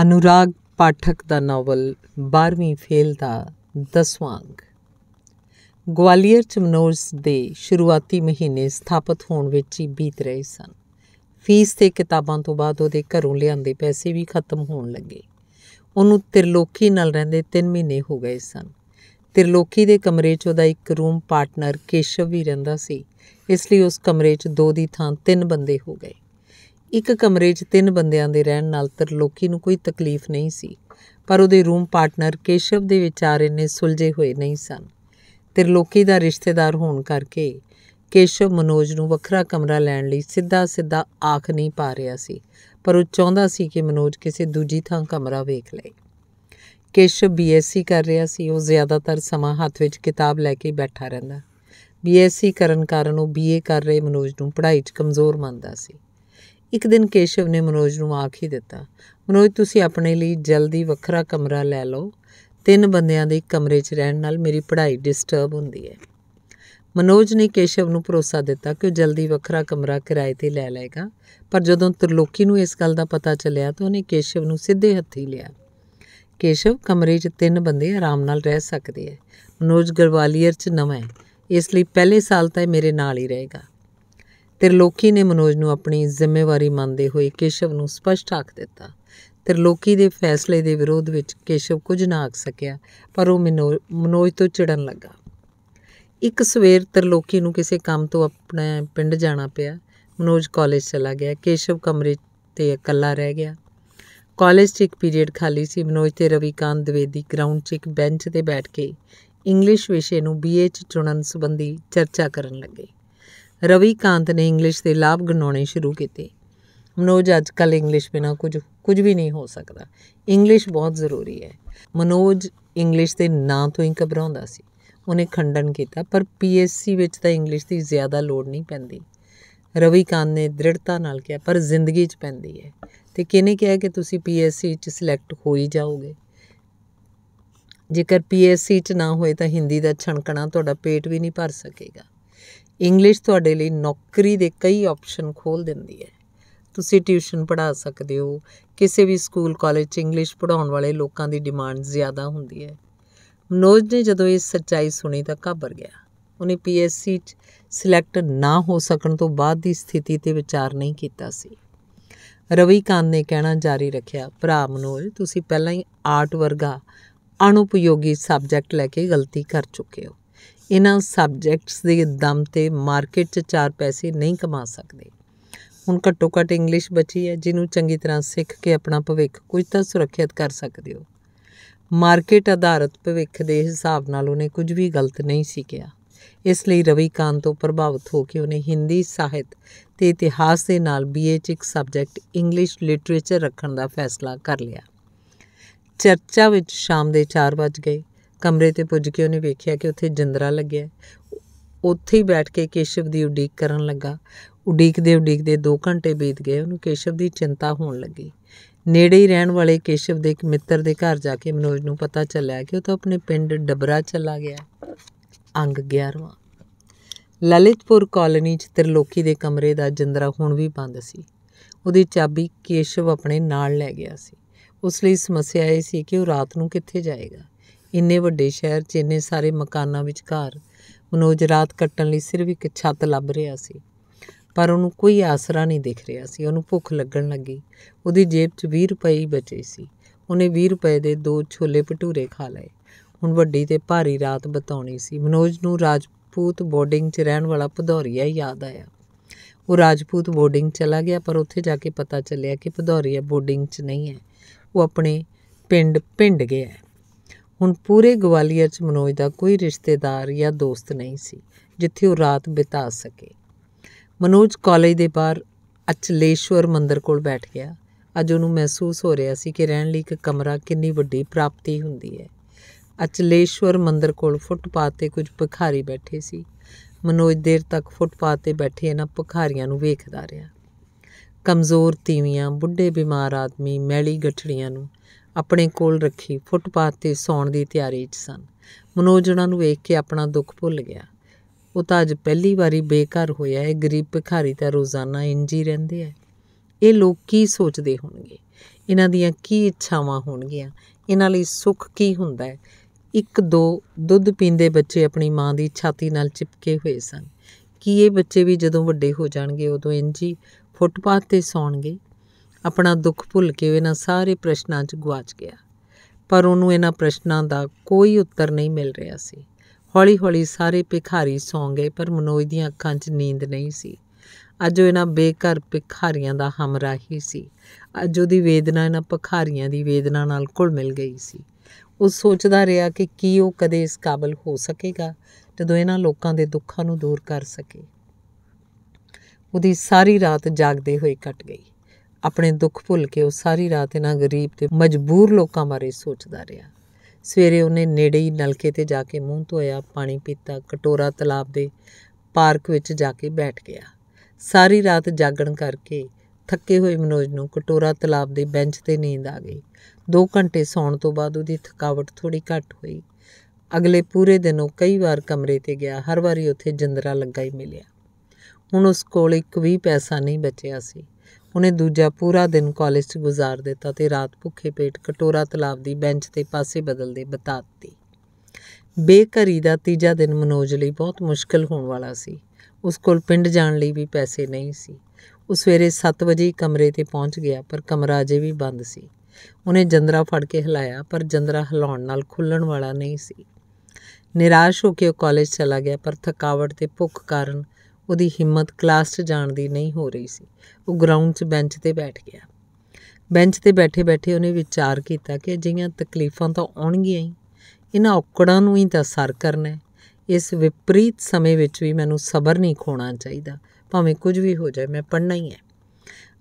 ਅਨੁਰਾਗ ਪਾਠਕ ਦਾ ਨਾਵਲ 12ਵੀਂ ਫੇਲ ਦਾ 10ਵਾਂ ਅੰਗ ਗਵਾਲੀਅਰ ਚਮਨੋਰਸ ਦੇ ਸ਼ੁਰੂਆਤੀ ਮਹੀਨੇ ਸਥਾਪਿਤ ਹੋਣ ਵਿੱਚ ਹੀ ਬੀਤ ਰਹੇ ਸਨ ਫੀਸ ਤੇ ਕਿਤਾਬਾਂ ਤੋਂ ਬਾਅਦ ਉਹਦੇ ਘਰੋਂ ਲਿਆਂਦੇ ਪੈਸੇ ਵੀ ਖਤਮ ਹੋਣ ਲੱਗੇ ਉਹਨੂੰ ਤਿਰਲੋਕੀ ਨਾਲ ਰਹਿੰਦੇ 3 ਮਹੀਨੇ ਹੋ ਗਏ ਸਨ ਤਿਰਲੋਕੀ ਦੇ ਕਮਰੇ 'ਚ ਉਹਦਾ ਇੱਕ ਰੂਮ ਪਾਰਟਨਰ ਕੇਸ਼ਵ ਵੀ ਰਹਿੰਦਾ ਸੀ ਇਸ ਲਈ ਉਸ ਕਮਰੇ 'ਚ ਦੋ ਦੀ ਥਾਂ ਤਿੰਨ ਬੰਦੇ ਹੋ ਗਏ ਇੱਕ ਕਮਰੇ 'ਚ ਤਿੰਨ ਬੰਦਿਆਂ ਦੇ ਰਹਿਣ ਨਾਲ ਤਰਲੋਕੀ ਨੂੰ ਕੋਈ ਤਕਲੀਫ ਨਹੀਂ ਸੀ ਪਰ ਉਹਦੇ ਰੂਮ ਪਾਰਟਨਰ ਕੇਸ਼ਵ ਦੇ ਵਿਚਾਰ ਇੰਨੇ ਸੁਲਝੇ ਹੋਏ ਨਹੀਂ ਸਨ ਤਰਲੋਕੀ ਦਾ ਰਿਸ਼ਤੇਦਾਰ ਹੋਣ ਕਰਕੇ ਕੇਸ਼ਵ ਮਨੋਜ ਨੂੰ ਵੱਖਰਾ ਕਮਰਾ ਲੈਣ ਲਈ ਸਿੱਧਾ ਸਿੱਧਾ ਆਖ ਨਹੀਂ ਪਾ ਰਿਹਾ ਸੀ ਪਰ ਉਹ ਚਾਹੁੰਦਾ ਸੀ ਕਿ ਮਨੋਜ ਕਿਸੇ ਦੂਜੀ ਥਾਂ ਕਮਰਾ ਵੇਖ ਲਏ ਕੇਸ਼ਵ ਬੀਐਸਸੀ ਕਰ ਰਿਹਾ ਸੀ ਉਹ ਜ਼ਿਆਦਾਤਰ ਸਮਾਂ ਹੱਥ ਵਿੱਚ ਕਿਤਾਬ ਲੈ ਕੇ ਬੈਠਾ ਰਹਿੰਦਾ ਬੀਐਸਸੀ ਕਰਨ ਕਾਰਨ ਉਹ ਬੀਏ ਕਰ ਰਹੇ ਮਨੋਜ ਨੂੰ ਪੜ੍ਹਾਈ 'ਚ ਕਮਜ਼ੋਰ ਮੰਨਦਾ ਸੀ ਇੱਕ ਦਿਨ ਕੇਸ਼ਵ ਨੇ ਮਨੋਜ ਨੂੰ ਆਖ ਹੀ ਦਿੱਤਾ ਮਨੋਜ ਤੁਸੀਂ ਆਪਣੇ ਲਈ ਜਲਦੀ ਵੱਖਰਾ ਕਮਰਾ ਲੈ ਲਓ ਤਿੰਨ ਬੰਦਿਆਂ ਦੇ ਕਮਰੇ 'ਚ ਰਹਿਣ ਨਾਲ ਮੇਰੀ ਪੜ੍ਹਾਈ ਡਿਸਟਰਬ ਹੁੰਦੀ ਹੈ ਮਨੋਜ ਨੇ ਕੇਸ਼ਵ ਨੂੰ ਭਰੋਸਾ ਦਿੱਤਾ ਕਿ ਉਹ ਜਲਦੀ ਵੱਖਰਾ ਕਮਰਾ ਕਿਰਾਏ ਤੇ ਲੈ ਲਏਗਾ ਪਰ ਜਦੋਂ ਤਰਲੋਕੀ ਨੂੰ ਇਸ ਗੱਲ ਦਾ ਪਤਾ ਚੱਲਿਆ ਤਾਂ ਉਹਨੇ ਕੇਸ਼ਵ ਨੂੰ ਸਿੱਧੇ ਹੱਥੀ ਲਿਆ ਕੇਸ਼ਵ ਕਮਰੇ 'ਚ ਤਿੰਨ ਬੰਦੇ ਆਰਾਮ ਨਾਲ ਰਹਿ ਸਕਦੇ ਐ ਮਨੋਜ ਗਰਵਾਲੀਅਰ 'ਚ ਨਵਾਂ ਐ ਇਸ ਲਈ ਪਹਿਲੇ ਸਾਲ ਤਾਂ ਇਹ ਮੇਰੇ ਨਾਲ ਹੀ ਰਹੇਗਾ ਤ੍ਰਿਲੋਕੀ ਨੇ ਮਨੋਜ ਨੂੰ ਆਪਣੀ ਜ਼ਿੰਮੇਵਾਰੀ ਮੰਨਦੇ ਹੋਏ ਕੇਸ਼ਵ ਨੂੰ ਸਪਸ਼ਟ ਆਖ ਦਿੱਤਾ ਤ੍ਰਿਲੋਕੀ ਦੇ ਫੈਸਲੇ ਦੇ ਵਿਰੋਧ ਵਿੱਚ ਕੇਸ਼ਵ ਕੁਝ ਨਾ ਆਖ ਸਕਿਆ ਪਰ ਉਹ ਮਨੋਜ ਤੋਂ ਚਿੜਨ ਲੱਗਾ ਇੱਕ ਸਵੇਰ ਤ੍ਰਿਲੋਕੀ ਨੂੰ ਕਿਸੇ ਕੰਮ ਤੋਂ ਆਪਣੇ ਪਿੰਡ ਜਾਣਾ ਪਿਆ ਮਨੋਜ ਕਾਲਜ ਚਲਾ ਗਿਆ ਕੇਸ਼ਵ ਕਮਰੇ ਤੇ ਇਕੱਲਾ ਰਹਿ ਗਿਆ ਕਾਲਜ 'ਚ ਇੱਕ ਪੀਰੀਅਡ ਖਾਲੀ ਸੀ ਮਨੋਜ ਤੇ ਰਵੀਕਾਂਤ ਦਵੇਦੀ ਗਰਾਊਂਡ 'ਚ ਇੱਕ ਬੈਂਚ ਤੇ ਬੈਠ ਕੇ ਇੰਗਲਿਸ਼ ਵਿਸ਼ੇ ਨੂੰ ਬੀਏ 'ਚ ਚੁਣਨ ਸੰਬੰਧੀ ਚਰਚਾ ਕਰਨ ਲੱਗੇ ਰਵੀ ਕਾਂਤ ਨੇ ਇੰਗਲਿਸ਼ ਦੇ ਲਾਭ ਗਣਾਉਣੇ ਸ਼ੁਰੂ ਕੀਤੇ ਮਨੋਜ ਅੱਜ ਕੱਲ ਇੰਗਲਿਸ਼ ਬਿਨਾ ਕੁਝ ਕੁਝ ਵੀ ਨਹੀਂ ਹੋ ਸਕਦਾ ਇੰਗਲਿਸ਼ ਬਹੁਤ ਜ਼ਰੂਰੀ ਹੈ ਮਨੋਜ ਇੰਗਲਿਸ਼ ਦੇ ਨਾਂ ਤੋਂ ਹੀ ਘਬਰਾਉਂਦਾ ਸੀ ਉਹਨੇ ਖੰਡਨ ਕੀਤਾ ਪਰ ਪੀਐਸਸੀ ਵਿੱਚ ਤਾਂ ਇੰਗਲਿਸ਼ ਦੀ ਜ਼ਿਆਦਾ ਲੋੜ ਨਹੀਂ ਪੈਂਦੀ ਰਵੀ ਕਾਂਤ ਨੇ ਦ੍ਰਿੜਤਾ ਨਾਲ ਕਿਹਾ ਪਰ ਜ਼ਿੰਦਗੀ 'ਚ ਪੈਂਦੀ ਹੈ ਤੇ ਕਿਹਨੇ ਕਿਹਾ ਕਿ ਤੁਸੀਂ ਪੀਐਸਸੀ 'ਚ ਸਿਲੈਕਟ ਹੋ ਹੀ ਜਾਓਗੇ ਜੇਕਰ ਪੀਐਸਸੀ 'ਚ ਨਾ ਹੋਏ ਤਾਂ ਹਿੰਦੀ ਦਾ ਛਣਕਣਾ ਤੁਹਾਡਾ ਪੇਟ ਵੀ ਨਹੀਂ ਭਰ ਸਕੇਗਾ ਇੰਗਲਿਸ਼ ਤੁਹਾਡੇ ਲਈ ਨੌਕਰੀ ਦੇ ਕਈ ਆਪਸ਼ਨ ਖੋਲ ਦਿੰਦੀ ਹੈ ਤੁਸੀਂ ਟਿਊਸ਼ਨ ਪੜ੍ਹਾ ਸਕਦੇ ਹੋ ਕਿਸੇ ਵੀ ਸਕੂਲ ਕਾਲਜ 'ਚ ਇੰਗਲਿਸ਼ ਪੜਾਉਣ ਵਾਲੇ ਲੋਕਾਂ ਦੀ ਡਿਮਾਂਡ ਜ਼ਿਆਦਾ ਹੁੰਦੀ ਹੈ ਮਨੋਜ ਨੇ ਜਦੋਂ ਇਹ ਸੱਚਾਈ ਸੁਣੀ ਤਾਂ ਘਬਰ ਗਿਆ ਉਹਨੇ ਪੀਐਸਸੀ 'ਚ ਸਿਲੈਕਟ ਨਾ ਹੋ ਸਕਣ ਤੋਂ ਬਾਅਦ ਦੀ ਸਥਿਤੀ ਤੇ ਵਿਚਾਰ ਨਹੀਂ ਕੀਤਾ ਸੀ ਰਵੀ ਕਾਂਦ ਨੇ ਕਹਿਣਾ ਜਾਰੀ ਰੱਖਿਆ ਭਰਾ ਮਨੋਜ ਤੁਸੀਂ ਪਹਿਲਾਂ ਹੀ ਆਰਟ ਵਰਗਾ ਅਣਉਪਯੋਗੀ ਸਬਜੈਕਟ ਲੈ ਕੇ ਗਲਤੀ ਕਰ ਚੁੱਕੇ ਹੋ ਇਹਨਾਂ ਸਬਜੈਕਟਸ ਦੇ ਦਮ ਤੇ ਮਾਰਕੀਟ 'ਚ ਚਾਰ ਪੈਸੇ ਨਹੀਂ ਕਮਾ ਸਕਦੇ ਹੁਣ ਘੱਟੋ ਘੱਟ ਇੰਗਲਿਸ਼ ਬਚੀ ਹੈ ਜਿਹਨੂੰ ਚੰਗੀ ਤਰ੍ਹਾਂ ਸਿੱਖ ਕੇ ਆਪਣਾ ਭਵਿੱਖ ਕੁਝ ਤਾਂ ਸੁਰੱਖਿਅਤ ਕਰ ਸਕਦੇ ਹੋ ਮਾਰਕੀਟ ਆਧਾਰਿਤ ਭਵਿੱਖ ਦੇ ਹਿਸਾਬ ਨਾਲ ਉਹਨੇ ਕੁਝ ਵੀ ਗਲਤ ਨਹੀਂ ਸਿੱਖਿਆ ਇਸ ਲਈ ਰਵੀ ਕਾਂਤ ਤੋਂ ਪ੍ਰਭਾਵਿਤ ਹੋ ਕੇ ਉਹਨੇ ਹਿੰਦੀ ਸਾਹਿਤ ਤੇ ਇਤਿਹਾਸ ਦੇ ਨਾਲ ਬੀਏ 'ਚ ਇੱਕ ਸਬਜੈਕਟ ਇੰਗਲਿਸ਼ ਲਿਟਰੇਚਰ ਰੱਖਣ ਦਾ ਫੈਸਲਾ ਕਰ ਲਿਆ ਚਰਚਾ ਵਿੱਚ ਸ਼ਾਮ ਦੇ 4 ਵਜ ਗਏ ਕਮਰੇ ਤੇ ਪੁੱਜ ਕੇ ਉਹਨੇ ਵੇਖਿਆ ਕਿ ਉੱਥੇ ਜੰਦਰਾ ਲੱਗਿਆ ਉੱਥੇ ਹੀ ਬੈਠ ਕੇ ਕੇਸ਼ਵ ਦੀ ਉਡੀਕ ਕਰਨ ਲੱਗਾ ਉਡੀਕਦੇ ਉਡੀਕਦੇ 2 ਘੰਟੇ ਬੀਤ ਗਏ ਉਹਨੂੰ ਕੇਸ਼ਵ ਦੀ ਚਿੰਤਾ ਹੋਣ ਲੱਗੀ ਨੇੜੇ ਹੀ ਰਹਿਣ ਵਾਲੇ ਕੇਸ਼ਵ ਦੇ ਇੱਕ ਮਿੱਤਰ ਦੇ ਘਰ ਜਾ ਕੇ ਮਨੋਜ ਨੂੰ ਪਤਾ ਚੱਲਿਆ ਕਿ ਉਹ ਤਾਂ ਆਪਣੇ ਪਿੰਡ ਡਬਰਾ ਚਲਾ ਗਿਆ ਅੰਗ 11ਵਾਂ ਲਲਿਤਪੁਰ ਕਾਲਨੀ 'ਚ ਤਿਰਲੋਕੀ ਦੇ ਕਮਰੇ ਦਾ ਜਿੰਦਰਾ ਹੁਣ ਵੀ ਬੰਦ ਸੀ ਉਹਦੀ ਚਾਬੀ ਕੇਸ਼ਵ ਆਪਣੇ ਨਾਲ ਲੈ ਗਿਆ ਸੀ ਉਸ ਲਈ ਸਮੱਸਿਆ ਇਹ ਸੀ ਕਿ ਉਹ ਰਾਤ ਨੂੰ ਕਿੱਥੇ ਜਾਏਗਾ ਇੰਨੇ ਵੱਡੇ ਸ਼ਹਿਰ 'ਚ ਇੰਨੇ ਸਾਰੇ ਮਕਾਨਾਂ ਵਿੱਚ ਘਰ ਮਨੋਜ ਰਾਤ ਕੱਟਣ ਲਈ ਸਿਰਫ ਇੱਕ ਛੱਤ ਲੱਭ ਰਿਹਾ ਸੀ ਪਰ ਉਹਨੂੰ ਕੋਈ ਆਸਰਾ ਨਹੀਂ ਦਿਖ ਰਿਹਾ ਸੀ ਉਹਨੂੰ ਭੁੱਖ ਲੱਗਣ ਲੱਗੀ ਉਹਦੀ ਜੇਬ 'ਚ 20 ਰੁਪਏ ਹੀ ਬਚੇ ਸੀ ਉਹਨੇ 20 ਰੁਪਏ ਦੇ ਦੋ ਛੋਲੇ ਭਟੂਰੇ ਖਾ ਲਏ ਹੁਣ ਵੱਡੀ ਤੇ ਭਾਰੀ ਰਾਤ ਬਤਾਉਣੀ ਸੀ ਮਨੋਜ ਨੂੰ ਰਾਜਪੂਤ ਬੋਰਡਿੰਗ 'ਚ ਰਹਿਣ ਵਾਲਾ ਭਦੌਰੀਆ ਯਾਦ ਆਇਆ ਉਹ ਰਾਜਪੂਤ ਬੋਰਡਿੰਗ ਚਲਾ ਗਿਆ ਪਰ ਉੱਥੇ ਜਾ ਕੇ ਪਤਾ ਚੱਲਿਆ ਕਿ ਭਦੌਰੀਆ ਬੋਰਡਿੰਗ 'ਚ ਨਹੀਂ ਹੈ ਉਹ ਆਪਣੇ ਪਿੰਡ ਪਿੰਡ ਗਿਆ ਹੁਣ ਪੂਰੇ ਗਵਾਲੀਅਰ 'ਚ ਮਨੋਜ ਦਾ ਕੋਈ ਰਿਸ਼ਤੇਦਾਰ ਜਾਂ ਦੋਸਤ ਨਹੀਂ ਸੀ ਜਿੱਥੇ ਉਹ ਰਾਤ ਬਿਤਾ ਸਕੇ ਮਨੋਜ ਕਾਲਜ ਦੇ ਬਾਹਰ ਅਚਲੇਸ਼ਵਰ ਮੰਦਿਰ ਕੋਲ ਬੈਠ ਗਿਆ ਅੱਜ ਉਹਨੂੰ ਮਹਿਸੂਸ ਹੋ ਰਿਹਾ ਸੀ ਕਿ ਰਹਿਣ ਲਈ ਇੱਕ ਕਮਰਾ ਕਿੰਨੀ ਵੱਡੀ ਪ੍ਰਾਪਤੀ ਹੁੰਦੀ ਹੈ ਅਚਲੇਸ਼ਵਰ ਮੰਦਿਰ ਕੋਲ ਫੁੱਟਪਾਥ ਤੇ ਕੁਝ ਭਿਖਾਰੀ ਬੈਠੇ ਸੀ ਮਨੋਜ ਦੇਰ ਤੱਕ ਫੁੱਟਪਾਥ ਤੇ ਬੈਠੇ ਇਹਨਾਂ ਭਿਖਾਰੀਆਂ ਨੂੰ ਵੇਖਦਾ ਰਿਹਾ ਕਮਜ਼ੋਰ ਤੀਵੀਆਂ ਬੁੱਢੇ ਬਿਮਾਰ ਆਦਮੀ ਮੈਲੀ ਗੱਠੜੀਆਂ ਨੂੰ ਆਪਣੇ ਕੋਲ ਰੱਖੀ ਫੁੱਟਪਾਥ ਤੇ ਸੌਣ ਦੀ ਤਿਆਰੀ 'ਚ ਸਨ ਮਨੋਜ ਉਹਨਾਂ ਨੂੰ ਵੇਖ ਕੇ ਆਪਣਾ ਦੁੱਖ ਭੁੱਲ ਗਿਆ ਉਹ ਤਾਂ ਅੱਜ ਪਹਿਲੀ ਵਾਰੀ ਬੇਕਾਰ ਹੋਇਆ ਹੈ ਗਰੀਬ ਭਿਖਾਰੀ ਤਾਂ ਰੋਜ਼ਾਨਾ ਇੰਜ ਹੀ ਰਹਿੰਦੇ ਆ ਇਹ ਲੋਕ ਕੀ ਸੋਚਦੇ ਹੋਣਗੇ ਇਹਨਾਂ ਦੀਆਂ ਕੀ ਇੱਛਾਵਾਂ ਹੋਣਗੀਆਂ ਇਹਨਾਂ ਲਈ ਸੁੱਖ ਕੀ ਹੁੰਦਾ ਹੈ ਇੱਕ ਦੋ ਦੁੱਧ ਪੀਂਦੇ ਬੱਚੇ ਆਪਣੀ ਮਾਂ ਦੀ ਛਾਤੀ ਨਾਲ ਚਿਪਕੇ ਹੋਏ ਸਨ ਕੀ ਇਹ ਬੱਚੇ ਵੀ ਜਦੋਂ ਵੱਡੇ ਹੋ ਜਾਣਗੇ ਉਦੋਂ ਇੰਜ ਹੀ ਫੁੱਟਪਾਥ ਤੇ ਸੌਣਗੇ ਆਪਣਾ ਦੁੱਖ ਭੁੱਲ ਕੇ ਇਹਨਾਂ ਸਾਰੇ ਪ੍ਰਸ਼ਨਾਂ 'ਚ ਗਵਾਚ ਗਿਆ ਪਰ ਉਹਨੂੰ ਇਹਨਾਂ ਪ੍ਰਸ਼ਨਾਂ ਦਾ ਕੋਈ ਉੱਤਰ ਨਹੀਂ ਮਿਲ ਰਿਹਾ ਸੀ ਹੌਲੀ-ਹੌਲੀ ਸਾਰੇ ਭਿਖਾਰੀ ਸੌਂ ਗਏ ਪਰ ਮਨੋਜ ਦੀਆਂ ਅੱਖਾਂ 'ਚ ਨੀਂਦ ਨਹੀਂ ਸੀ ਅੱਜ ਉਹ ਇਹਨਾਂ ਬੇਘਰ ਭਿਖਾਰੀਆਂ ਦਾ ਹਮਰਾਹੀ ਸੀ ਅੱਜ ਉਹਦੀ ਵੇਦਨਾ ਇਹਨਾਂ ਭਿਖਾਰੀਆਂ ਦੀ ਵੇਦਨਾ ਨਾਲ ਘੁਲ ਮਿਲ ਗਈ ਸੀ ਉਹ ਸੋਚਦਾ ਰਿਹਾ ਕਿ ਕੀ ਉਹ ਕਦੇ ਇਸ ਕਾਬਲ ਹੋ ਸਕੇਗਾ ਜਦੋਂ ਇਹਨਾਂ ਲੋਕਾਂ ਦੇ ਦੁੱਖਾਂ ਨੂੰ ਦੂਰ ਕਰ ਸਕੇ ਉਹਦੀ ਸਾਰੀ ਰਾਤ ਜਾਗਦੇ ਹੋਏ ਕੱਟ ਗਈ ਆਪਣੇ ਦੁੱਖ ਭੁੱਲ ਕੇ ਉਹ ਸਾਰੀ ਰਾਤ ਇਹਨਾਂ ਗਰੀਬ ਤੇ ਮਜਬੂਰ ਲੋਕਾਂ ਬਾਰੇ ਸੋਚਦਾ ਰਿਹਾ ਸਵੇਰੇ ਉਹਨੇ ਨੇੜੇ ਹੀ ਨਲਕੇ ਤੇ ਜਾ ਕੇ ਮੂੰਹ ਧੋਇਆ ਪਾਣੀ ਪੀਤਾ ਕਟੋਰਾ ਤਲਾਬ ਦੇ ਪਾਰਕ ਵਿੱਚ ਜਾ ਕੇ ਬੈਠ ਗਿਆ ਸਾਰੀ ਰਾਤ ਜਾਗਣ ਕਰਕੇ ਥੱਕੇ ਹੋਏ ਮਨੋਜ ਨੂੰ ਕਟੋਰਾ ਤਲਾਬ ਦੇ ਬੈਂਚ ਤੇ ਨੀਂਦ ਆ ਗਈ 2 ਘੰਟੇ ਸੌਣ ਤੋਂ ਬਾਅਦ ਉਹਦੀ ਥਕਾਵਟ ਥੋੜੀ ਘੱਟ ਹੋਈ ਅਗਲੇ ਪੂਰੇ ਦਿਨ ਉਹ ਕਈ ਵਾਰ ਕਮਰੇ ਤੇ ਗਿਆ ਹਰ ਵਾਰੀ ਉੱਥੇ ਜਿੰਦਰਾ ਲੱਗਾ ਹੀ ਮਿਲਿਆ ਹੁਣ ਉਸ ਕੋਲ ਇੱਕ ਵੀ ਪੈਸਾ ਨਹੀਂ ਬਚਿਆ ਸੀ ਉਹਨੇ ਦੂਜਾ ਪੂਰਾ ਦਿਨ ਕਾਲਜ 'ਚ ਗੁਜ਼ਾਰ ਦਿੱਤਾ ਤੇ ਰਾਤ ਭੁੱਖੇ ਪੇਟ ਕਟੋਰਾ ਤਲਾਬ ਦੀ ਬੈਂਚ ਤੇ ਪਾਸੇ ਬਦਲਦੇ ਬਤਾ ਦਿੱਤੀ ਬੇਕਰੀ ਦਾ ਤੀਜਾ ਦਿਨ ਮਨੋਜ ਲਈ ਬਹੁਤ ਮੁਸ਼ਕਲ ਹੋਣ ਵਾਲਾ ਸੀ ਉਸ ਕੋਲ ਪਿੰਡ ਜਾਣ ਲਈ ਵੀ ਪੈਸੇ ਨਹੀਂ ਸੀ ਉਹ ਸਵੇਰੇ 7 ਵਜੇ ਕਮਰੇ ਤੇ ਪਹੁੰਚ ਗਿਆ ਪਰ ਕਮਰਾ ਅਜੇ ਵੀ ਬੰਦ ਸੀ ਉਹਨੇ ਜੰਦਰਾ ਫੜ ਕੇ ਹਿਲਾਇਆ ਪਰ ਜੰਦਰਾ ਹਿਲਾਉਣ ਨਾਲ ਖੁੱਲਣ ਵਾਲਾ ਨਹੀਂ ਸੀ ਨਿਰਾਸ਼ ਹੋ ਕੇ ਉਹ ਕਾਲਜ ਚਲਾ ਗਿਆ ਪਰ ਥਕਾਵਟ ਤੇ ਭੁੱਖ ਕਾਰਨ ਉਹਦੀ ਹਿੰਮਤ ਕਲਾਸ 'ਚ ਜਾਣ ਦੀ ਨਹੀਂ ਹੋ ਰਹੀ ਸੀ ਉਹ ਗਰਾਊਂਡ 'ਚ ਬੈਂਚ ਤੇ ਬੈਠ ਗਿਆ ਬੈਂਚ ਤੇ ਬੈਠੇ-ਬੈਠੇ ਉਹਨੇ ਵਿਚਾਰ ਕੀਤਾ ਕਿ ਜਿਹੀਆਂ ਤਕਲੀਫਾਂ ਤਾਂ ਆਉਣਗੀਆਂ ਹੀ ਇਹਨਾਂ ਔਕੜਾਂ ਨੂੰ ਹੀ ਤਾਂ ਸਰ ਕਰਨਾ ਇਸ ਵਿਪਰੀਤ ਸਮੇਂ ਵਿੱਚ ਵੀ ਮੈਨੂੰ ਸਬਰ ਨਹੀਂ ਖੋਣਾ ਚਾਹੀਦਾ ਭਾਵੇਂ ਕੁਝ ਵੀ ਹੋ ਜਾਏ ਮੈਂ ਪੜਨਾ ਹੀ ਹੈ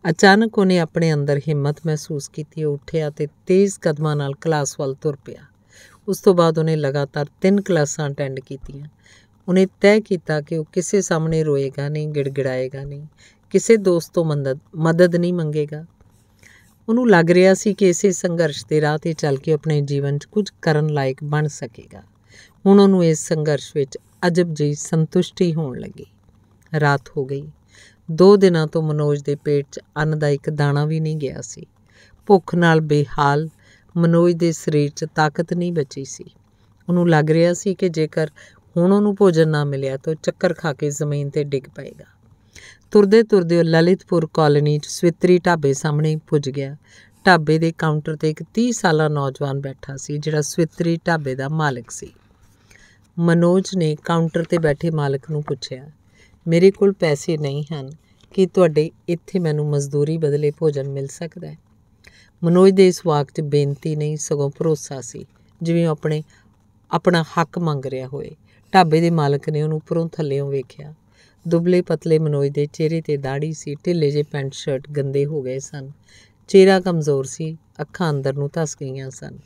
ਅਚਾਨਕ ਉਹਨੇ ਆਪਣੇ ਅੰਦਰ ਹਿੰਮਤ ਮਹਿਸੂਸ ਕੀਤੀ ਉਹ ਉੱਠਿਆ ਤੇ ਤੇਜ਼ ਕਦਮਾਂ ਨਾਲ ਕਲਾਸ ਵੱਲ ਤੁਰ ਪਿਆ ਉਸ ਤੋਂ ਬਾਅਦ ਉਹਨੇ ਲਗਾਤਾਰ 3 ਕਲਾਸਾਂ ਅਟੈਂਡ ਕੀਤੀਆਂ ਉਹਨੇ ਤੈਅ ਕੀਤਾ ਕਿ ਉਹ ਕਿਸੇ ਸਾਹਮਣੇ ਰੋਏਗਾ ਨਹੀਂ ਗਿੜਗਿੜਾਏਗਾ ਨਹੀਂ ਕਿਸੇ ਦੋਸਤ ਤੋਂ ਮਦਦ ਮਦਦ ਨਹੀਂ ਮੰਗੇਗਾ ਉਹਨੂੰ ਲੱਗ ਰਿਹਾ ਸੀ ਕਿ ਇਸੇ ਸੰਘਰਸ਼ ਦੇ ਰਾਹ ਤੇ ਚੱਲ ਕੇ ਆਪਣੇ ਜੀਵਨ 'ਚ ਕੁਝ ਕਰਨ ਲਾਇਕ ਬਣ ਸਕੇਗਾ ਹੁਣ ਉਹਨੂੰ ਇਸ ਸੰਘਰਸ਼ ਵਿੱਚ ਅਜਬ ਜਿਹੀ ਸੰਤੁਸ਼ਟੀ ਹੋਣ ਲੱਗੀ ਰਾਤ ਹੋ ਗਈ ਦੋ ਦਿਨਾਂ ਤੋਂ ਮਨੋਜ ਦੇ ਪੇਟ 'ਚ ਅੰਨ ਦਾ ਇੱਕ ਦਾਣਾ ਵੀ ਨਹੀਂ ਗਿਆ ਸੀ ਭੁੱਖ ਨਾਲ ਬੇਹਾਲ ਮਨੋਜ ਦੇ ਸਰੀਰ 'ਚ ਤਾਕਤ ਨਹੀਂ ਬਚੀ ਸੀ ਉਹਨੂੰ ਲੱਗ ਰਿਹਾ ਸੀ ਕਿ ਜੇਕਰ ਹੁਣ ਉਹਨੂੰ ਭੋਜਨ ਨਾ ਮਿਲਿਆ ਤਾਂ ਚੱਕਰ ਖਾ ਕੇ ਜ਼ਮੀਨ ਤੇ ਡਿੱਗ ਪਏਗਾ ਤੁਰਦੇ ਤੁਰਦੇ ਉਹ ਲਲਿਤਪੁਰ ਕਾਲਨੀ 'ਚ ਸਵਿਤਰੀ ਢਾਬੇ ਸਾਹਮਣੇ ਪੁੱਜ ਗਿਆ ਢਾਬੇ ਦੇ ਕਾਊਂਟਰ ਤੇ ਇੱਕ 30 ਸਾਲਾ ਨੌਜਵਾਨ ਬੈਠਾ ਸੀ ਜਿਹੜਾ ਸਵਿਤਰੀ ਢਾਬੇ ਦਾ ਮਾਲਕ ਸੀ ਮਨੋਜ ਨੇ ਕਾਊਂਟਰ ਤੇ ਬੈਠੇ ਮਾਲਕ ਨੂੰ ਪੁੱਛਿਆ ਮੇਰੇ ਕੋਲ ਪੈਸੇ ਨਹੀਂ ਹਨ ਕੀ ਤੁਹਾਡੇ ਇੱਥੇ ਮੈਨੂੰ ਮਜ਼ਦੂਰੀ ਬਦਲੇ ਭੋਜਨ ਮਿਲ ਸਕਦਾ ਹੈ ਮਨੋਜ ਦੇ ਇਸ ਵਾਕ 'ਚ ਬੇਨਤੀ ਨਹੀਂ ਸਗੋਂ ਭਰੋਸਾ ਸੀ ਜਿਵੇਂ ਆਪਣੇ ਆਪਣਾ ਹੱਕ ਮੰਗ ਰਿਹਾ ਹੋਵੇ ਢਾਬੇ ਦੇ ਮਾਲਕ ਨੇ ਉਹਨੂੰ ਉੱਪਰੋਂ ਥੱਲੇੋਂ ਵੇਖਿਆ ਦੁਬਲੇ ਪਤਲੇ ਮਨੋਜ ਦੇ ਚਿਹਰੇ ਤੇ ਦਾੜੀ ਸੀ ਢਿੱਲੇ ਜੇ ਪੈਂਟ ਸ਼ਰਟ ਗੰਦੇ ਹੋ ਗਏ ਸਨ ਚਿਹਰਾ ਕਮਜ਼ੋਰ ਸੀ ਅੱਖਾਂ ਅੰਦਰ ਨੂੰ ਧਸ ਗਈਆਂ ਸਨ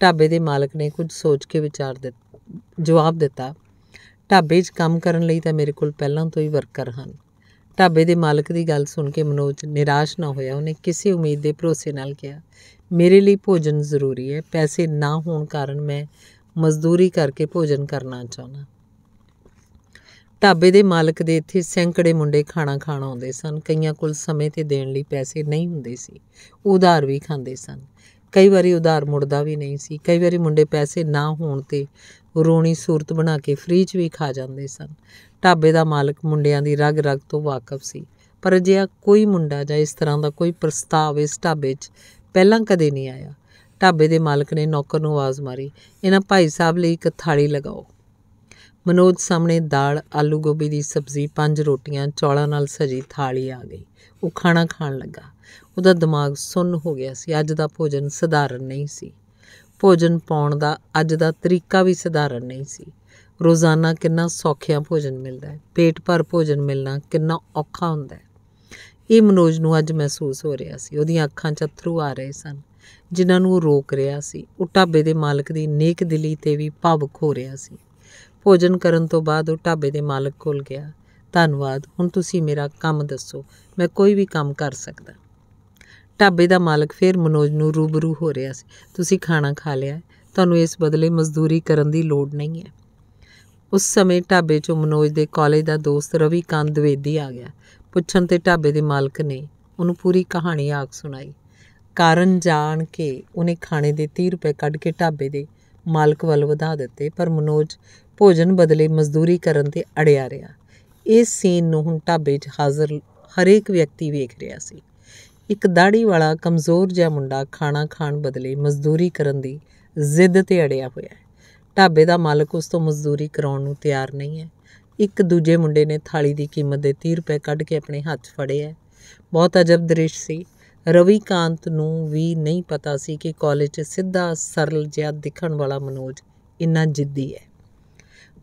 ਢਾਬੇ ਦੇ ਮਾਲਕ ਨੇ ਕੁਝ ਸੋਚ ਕੇ ਵਿਚਾਰ ਦਿੱਤਾ ਜਵਾਬ ਦਿੱਤਾ ਢਾਬੇ 'ਚ ਕੰਮ ਕਰਨ ਲਈ ਤਾਂ ਮੇਰੇ ਕੋਲ ਪਹਿਲਾਂ ਤੋਂ ਹੀ ਵਰਕਰ ਹਨ ਢਾਬੇ ਦੇ ਮਾਲਕ ਦੀ ਗੱਲ ਸੁਣ ਕੇ ਮਨੋਜ ਨਿਰਾਸ਼ ਨਾ ਹੋਇਆ ਉਹਨੇ ਕਿਸੇ ਉਮੀਦ ਦੇ ਭਰੋਸੇ ਨਾਲ ਕਿਹਾ ਮੇਰੇ ਲਈ ਭੋਜਨ ਜ਼ਰੂਰੀ ਹੈ ਪੈਸੇ ਨਾ ਹੋਣ ਕਾਰਨ ਮੈਂ ਮਜ਼ਦੂਰੀ ਕਰਕੇ ਭੋਜਨ ਕਰਨਾ ਚਾਹੁੰਦਾ ਢਾਬੇ ਦੇ ਮਾਲਕ ਦੇ ਇੱਥੇ ਸੈਂਕੜੇ ਮੁੰਡੇ ਖਾਣਾ ਖਾਣ ਆਉਂਦੇ ਸਨ ਕਈਆਂ ਕੋਲ ਸਮੇਂ ਤੇ ਦੇਣ ਲਈ ਪੈਸੇ ਨਹੀਂ ਹੁੰਦੇ ਸੀ ਉਧਾਰ ਵੀ ਖਾਂਦੇ ਸਨ ਕਈ ਵਾਰੀ ਉਧਾਰ ਮੁੜਦਾ ਵੀ ਨਹੀਂ ਸੀ ਕਈ ਵਾਰੀ ਮੁੰਡੇ ਪੈਸੇ ਨਾ ਹੋਣ ਤੇ ਰੋਣੀ ਸੂਰਤ ਬਣਾ ਕੇ ਫ੍ਰੀ 'ਚ ਵੀ ਖਾ ਜਾਂਦੇ ਸਨ ਢਾਬੇ ਦਾ ਮਾਲਕ ਮੁੰਡਿਆਂ ਦੀ ਰਗ ਰਗ ਤੋਂ ਵਾਕਿਫ ਸੀ ਪਰ ਅਜਿਹਾ ਕੋਈ ਮੁੰਡਾ ਜਾਂ ਇਸ ਤਰ੍ਹਾਂ ਦਾ ਕੋਈ ਪ੍ਰਸਤਾਵ ਇਸ ਢਾਬੇ 'ਚ ਪਹਿਲਾਂ ਕਦੇ ਨਹੀਂ ਆਇਆ ਢਾਬੇ ਦੇ ਮਾਲਕ ਨੇ ਨੌਕਰ ਨੂੰ ਆਵਾਜ਼ ਮਾਰੀ ਇਹਨਾਂ ਭਾਈ ਸਾਹਿਬ ਲਈ ਇੱਕ ਥਾਲੀ ਲਗਾਓ ਮਨੋਜ ਸਾਹਮਣੇ ਦਾਲ ਆਲੂ ਗੋਭੀ ਦੀ ਸਬਜ਼ੀ ਪੰਜ ਰੋਟੀਆਂ ਚੌਲਾਂ ਨਾਲ ਸਜੀ ਥਾਲੀ ਆ ਗਈ ਉਹ ਖਾਣਾ ਖਾਣ ਲੱਗਾ ਉਹਦਾ ਦਿਮਾਗ ਸੁੰਨ ਹੋ ਗਿਆ ਸੀ ਅੱਜ ਦਾ ਭੋਜਨ ਸਧਾਰਨ ਨਹੀਂ ਸੀ ਭੋਜਨ ਪਾਉਣ ਦਾ ਅੱਜ ਦਾ ਤਰੀਕਾ ਵੀ ਸਧਾਰਨ ਨਹੀਂ ਸੀ ਰੋਜ਼ਾਨਾ ਕਿੰਨਾ ਸੌਖਿਆ ਭੋਜਨ ਮਿਲਦਾ ਹੈ ਪੇਟ ਭਰ ਭੋਜਨ ਮਿਲਣਾ ਕਿੰਨਾ ਔਖਾ ਹੁੰਦਾ ਹੈ ਇਹ ਮਨੋਜ ਨੂੰ ਅੱਜ ਮਹਿਸੂਸ ਹੋ ਰਿਹਾ ਸੀ ਉਹਦੀਆਂ ਅੱਖਾਂ 'ਚ ਅਥਰੂ ਆ ਰਹੇ ਸਨ ਜਿਨ੍ਹਾਂ ਨੂੰ ਉਹ ਰੋਕ ਰਿਹਾ ਸੀ ਉਹ ਢਾਬੇ ਦੇ ਮਾਲਕ ਦੀ ਨੇਕ ਦਿਲੀ ਤੇ ਵੀ ਭਾਵੁਕ ਹੋ ਰਿਹਾ ਸੀ ਭੋਜਨ ਕਰਨ ਤੋਂ ਬਾਅਦ ਉਹ ਢਾਬੇ ਦੇ ਮਾਲਕ ਕੋਲ ਗਿਆ ਧੰਨਵਾਦ ਹੁਣ ਤੁਸੀਂ ਮੇਰਾ ਕੰਮ ਦੱਸੋ ਮੈਂ ਕੋਈ ਵੀ ਕੰਮ ਕਰ ਸਕਦਾ ਢਾਬੇ ਦਾ ਮਾਲਕ ਫਿਰ ਮਨੋਜ ਨੂੰ ਰੂਬਰੂ ਹੋ ਰਿਹਾ ਸੀ ਤੁਸੀਂ ਖਾਣਾ ਖਾ ਲਿਆ ਤੁਹਾਨੂੰ ਇਸ ਬਦਲੇ ਮਜ਼ਦੂਰੀ ਕਰਨ ਦੀ ਲੋੜ ਨਹੀਂ ਹੈ ਉਸ ਸਮੇਂ ਢਾਬੇ 'ਚੋਂ ਮਨੋਜ ਦੇ ਕਾਲਜ ਦਾ ਦੋਸਤ ਰਵੀ ਕਾਂਤ ਆ ਗਿਆ ਪੁੱਛਣ ਤੇ ਢਾਬੇ ਦੇ ਮਾਲਕ ਨੇ ਉਹਨੂੰ ਪੂਰੀ ਕਹਾਣੀ ਆਖ ਸੁਣਾਈ ਕਾਰਨ ਜਾਣ ਕੇ ਉਹਨੇ ਖਾਣੇ ਦੇ 30 ਰੁਪਏ ਕੱਢ ਕੇ ਢਾਬੇ ਦੇ ਮਾਲਕ ਵੱਲ ਵਧਾ ਦਿੱਤੇ ਪਰ ਮਨੋਜ ਭੋਜਨ ਬਦਲੇ ਮਜ਼ਦੂਰੀ ਕਰਨ ਤੇ ਅੜਿਆ ਰਿਹਾ ਇਸ ਸੀਨ ਨੂੰ ਹੁਣ ਢਾਬੇ 'ਚ ਹਾਜ਼ਰ ਹਰੇਕ ਵਿਅਕਤੀ ਵੇਖ ਰਿਹਾ ਸੀ ਇੱਕ ਦਾੜੀ ਵਾਲਾ ਕਮਜ਼ੋਰ ਜਿਹਾ ਮੁੰਡਾ ਖਾਣਾ ਖਾਣ ਬਦਲੇ ਮਜ਼ਦੂਰੀ ਕਰਨ ਦੀ ਜ਼ਿੱਦ ਤੇ ਅੜਿਆ ਹੋਇਆ ਹੈ ਢਾਬੇ ਦਾ ਮਾਲਕ ਉਸ ਤੋਂ ਮਜ਼ਦੂਰੀ ਕਰਾਉਣ ਨੂੰ ਤਿਆਰ ਨਹੀਂ ਹੈ ਇੱਕ ਦੂਜੇ ਮੁੰਡੇ ਨੇ ਥਾਲੀ ਦੀ ਕੀਮਤ ਦੇ 30 ਰੁਪਏ ਕੱਢ ਕੇ ਆਪਣੇ ਹੱਥ ਫੜੇ ਹੈ ਬਹੁਤ ਅਜਬ ਦ੍ਰਿਸ਼ ਸੀ ਰਵੀ ਕਾਂਤ ਨੂੰ ਵੀ ਨਹੀਂ ਪਤਾ ਸੀ ਕਿ ਕਾਲਜ 'ਚ ਸਿੱਧਾ ਸਰਲ ਜਿਹਾ ਦਿਖਣ ਵਾਲਾ ਮਨੋਜ ਇੰਨਾ ਜਿੱਦੀ ਹੈ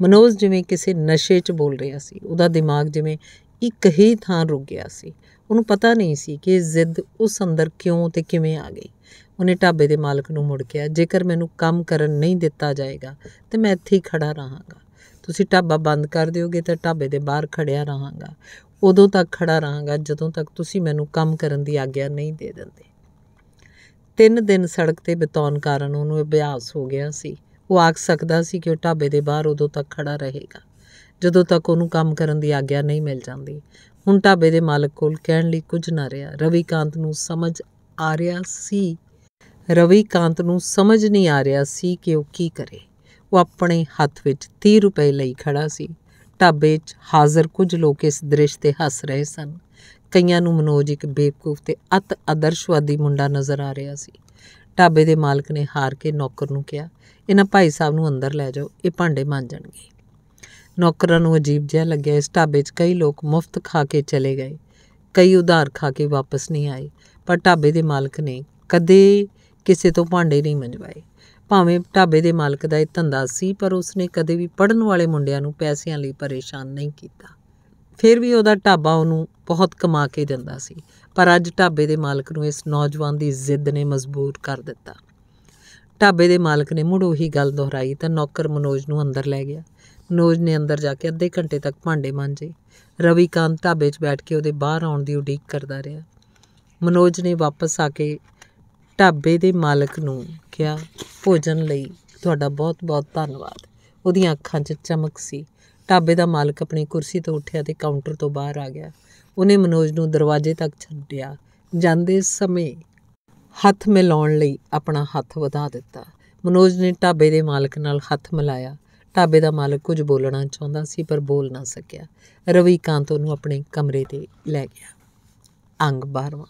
ਮਨੋਜ ਜਿਵੇਂ ਕਿਸੇ ਨਸ਼ੇ 'ਚ ਬੋਲ ਰਿਹਾ ਸੀ ਉਹਦਾ ਦਿਮਾਗ ਜਿਵੇਂ ਇੱਕ ਹੀ ਥਾਂ ਰੁਕ ਗਿਆ ਸੀ ਉਹਨੂੰ ਪਤਾ ਨਹੀਂ ਸੀ ਕਿ ਜ਼ਿੱਦ ਉਸ ਅੰਦਰ ਕਿਉਂ ਤੇ ਕਿਵੇਂ ਆ ਗਈ ਉਹਨੇ ਢਾਬੇ ਦੇ ਮਾਲਕ ਨੂੰ ਮੁੜ ਕੇ ਜੇਕਰ ਮੈਨੂੰ ਕੰਮ ਕਰਨ ਨਹੀਂ ਦਿੱਤਾ ਜਾਏਗਾ ਤੇ ਮੈਂ ਇੱਥੇ ਹੀ ਖੜਾ ਰਹਾਂਗਾ ਤੁਸੀਂ ਢਾਬਾ ਬੰਦ ਕਰ ਦਿਓਗੇ ਤਾਂ ਢਾਬੇ ਦੇ ਬਾਹਰ ਖੜਿਆ ਰਹਾਂਗਾ ਉਦੋਂ ਤੱਕ ਖੜਾ ਰਹਾਂਗਾ ਜਦੋਂ ਤੱਕ ਤੁਸੀਂ ਮੈਨੂੰ ਕੰਮ ਕਰਨ ਦੀ ਆਗਿਆ ਨਹੀਂ ਦੇ ਦਿੰਦੇ ਤਿੰਨ ਦਿਨ ਸੜਕ ਤੇ ਬਿਤਾਉਣ ਕਾਰਨ ਉਹਨੂੰ ਅਭਿਆਸ ਹੋ ਗਿਆ ਸੀ ਉਹ ਆਖ ਸਕਦਾ ਸੀ ਕਿ ਉਹ ਢਾਬੇ ਦੇ ਬਾਹਰ ਉਦੋਂ ਤੱਕ ਖੜਾ ਰਹੇਗਾ ਜਦੋਂ ਤੱਕ ਉਹਨੂੰ ਕੰਮ ਕਰਨ ਦੀ ਆਗਿਆ ਨਹੀਂ ਮਿਲ ਜਾਂਦੀ ਹੁਣ ਢਾਬੇ ਦੇ ਮਾਲਕ ਕੋਲ ਕਹਿਣ ਲਈ ਕੁਝ ਨਾ ਰਿਹਾ ਰਵੀਕਾਂਤ ਨੂੰ ਸਮਝ ਆ ਰਿਹਾ ਸੀ ਰਵੀਕਾਂਤ ਨੂੰ ਸਮਝ ਨਹੀਂ ਆ ਰਿਹਾ ਸੀ ਕਿ ਉਹ ਕੀ ਕਰੇ ਉਹ ਆਪਣੇ ਹੱਥ ਵਿੱਚ 30 ਰੁਪਏ ਲਈ ਖੜਾ ਸੀ ਢਾਬੇ 'ਚ ਹਾਜ਼ਰ ਕੁਝ ਲੋਕ ਇਸ ਦ੍ਰਿਸ਼ ਤੇ ਹੱਸ ਰਹੇ ਸਨ ਕਈਆਂ ਨੂੰ ਮਨੋਜ ਇੱਕ ਬੇਵਕੂਫ ਤੇ ਅਤ ਆਦਰਸ਼ਵਾਦੀ ਮੁੰਡਾ ਨਜ਼ਰ ਆ ਰਿਹਾ ਸੀ ਢਾਬੇ ਦੇ ਮਾਲਕ ਨੇ ਹਾਰ ਕੇ ਨੌਕਰ ਨੂੰ ਕਿਹਾ ਇਹਨਾਂ ਭਾਈ ਸਾਹਿਬ ਨੂੰ ਅੰਦਰ ਲੈ ਜਾਓ ਇਹ ਭਾਂਡੇ ਮਾਂਜਣਗੇ ਨੌਕਰਾਂ ਨੂੰ ਅਜੀਬ ਜਿਹਾ ਲੱਗਿਆ ਇਸ ਢਾਬੇ 'ਚ ਕਈ ਲੋਕ ਮੁਫਤ ਖਾ ਕੇ ਚਲੇ ਗਏ ਕਈ ਉਧਾਰ ਖਾ ਕੇ ਵਾਪਸ ਨਹੀਂ ਆਏ ਪਰ ਢਾਬੇ ਦੇ ਮਾਲਕ ਨੇ ਕਦੇ ਕਿਸੇ ਤੋਂ ਭਾਂਡੇ ਨਹੀਂ ਮੰਜਵਾਏ ਭਾਵੇਂ ਢਾਬੇ ਦੇ ਮਾਲਕ ਦਾ ਇਹ ਧੰਦਾ ਸੀ ਪਰ ਉਸਨੇ ਕਦੇ ਵੀ ਪੜਨ ਵਾਲੇ ਮੁੰਡਿਆਂ ਨੂੰ ਪੈਸਿਆਂ ਲਈ ਪਰੇਸ਼ਾਨ ਨਹੀਂ ਕੀਤਾ ਫਿਰ ਵੀ ਉਹਦਾ ਢਾਬਾ ਉਹਨੂੰ ਬਹੁਤ ਕਮਾ ਕੇ ਦਿੰਦਾ ਸੀ ਪਰ ਅੱਜ ਢਾਬੇ ਦੇ ਮਾਲਕ ਨੂੰ ਇਸ ਨੌਜਵਾਨ ਦੀ ਜ਼ਿੱਦ ਨੇ ਮਜਬੂਰ ਕਰ ਦਿੱਤਾ ਢਾਬੇ ਦੇ ਮਾਲਕ ਨੇ ਮੁੜ ਉਹੀ ਗੱਲ ਦੁਹਰਾਈ ਤਾਂ ਨੌਕਰ ਮਨੋਜ ਨੂੰ ਅੰਦਰ ਲੈ ਗਿਆ ਮਨੋਜ ਨੇ ਅੰਦਰ ਜਾ ਕੇ ਅੱਧੇ ਘੰਟੇ ਤੱਕ ਭਾਂਡੇ ਮਾਂਜੇ ਰਵੀਕਾਂਤ ਢਾਬੇ 'ਚ ਬੈਠ ਕੇ ਉਹਦੇ ਬਾਹਰ ਆਉਣ ਦੀ ਉਡੀਕ ਕਰਦਾ ਰਿਹਾ ਮਨੋਜ ਨੇ ਵਾਪਸ ਆ ਕੇ ਢਾਬੇ ਦੇ ਮਾਲਕ ਨੂੰ ਕਿਹਾ ਭੋਜਨ ਲਈ ਤੁਹਾਡਾ ਬਹੁਤ-ਬਹੁਤ ਧੰਨਵਾਦ ਉਹਦੀਆਂ ਅੱਖਾਂ 'ਚ ਚਮਕ ਸੀ ਢਾਬੇ ਦਾ ਮਾਲਕ ਆਪਣੀ ਕੁਰਸੀ ਤੋਂ ਉੱਠਿਆ ਤੇ ਕਾਊਂਟਰ ਤੋਂ ਬਾਹਰ ਆ ਗਿਆ ਉਹਨੇ ਮਨੋਜ ਨੂੰ ਦਰਵਾਜ਼ੇ ਤੱਕ ਛੱਡਿਆ ਜਾਂਦੇ ਸਮੇਂ ਹੱਥ ਮਿਲਾਉਣ ਲਈ ਆਪਣਾ ਹੱਥ ਵਧਾ ਦਿੱਤਾ ਮਨੋਜ ਨੇ ਢਾਬੇ ਦੇ ਮਾਲਕ ਨਾਲ ਹੱਥ ਮਿਲਾਇਆ ਢਾਬੇ ਦਾ ਮਾਲਕ ਕੁਝ ਬੋਲਣਾ ਚਾਹੁੰਦਾ ਸੀ ਪਰ ਬੋਲ ਨਾ ਸਕਿਆ ਰਵੀ ਕਾਂਤ ਉਹਨੂੰ ਆਪਣੇ ਕਮਰੇ ਤੇ ਲੈ ਗਿਆ ਅੰਗ 12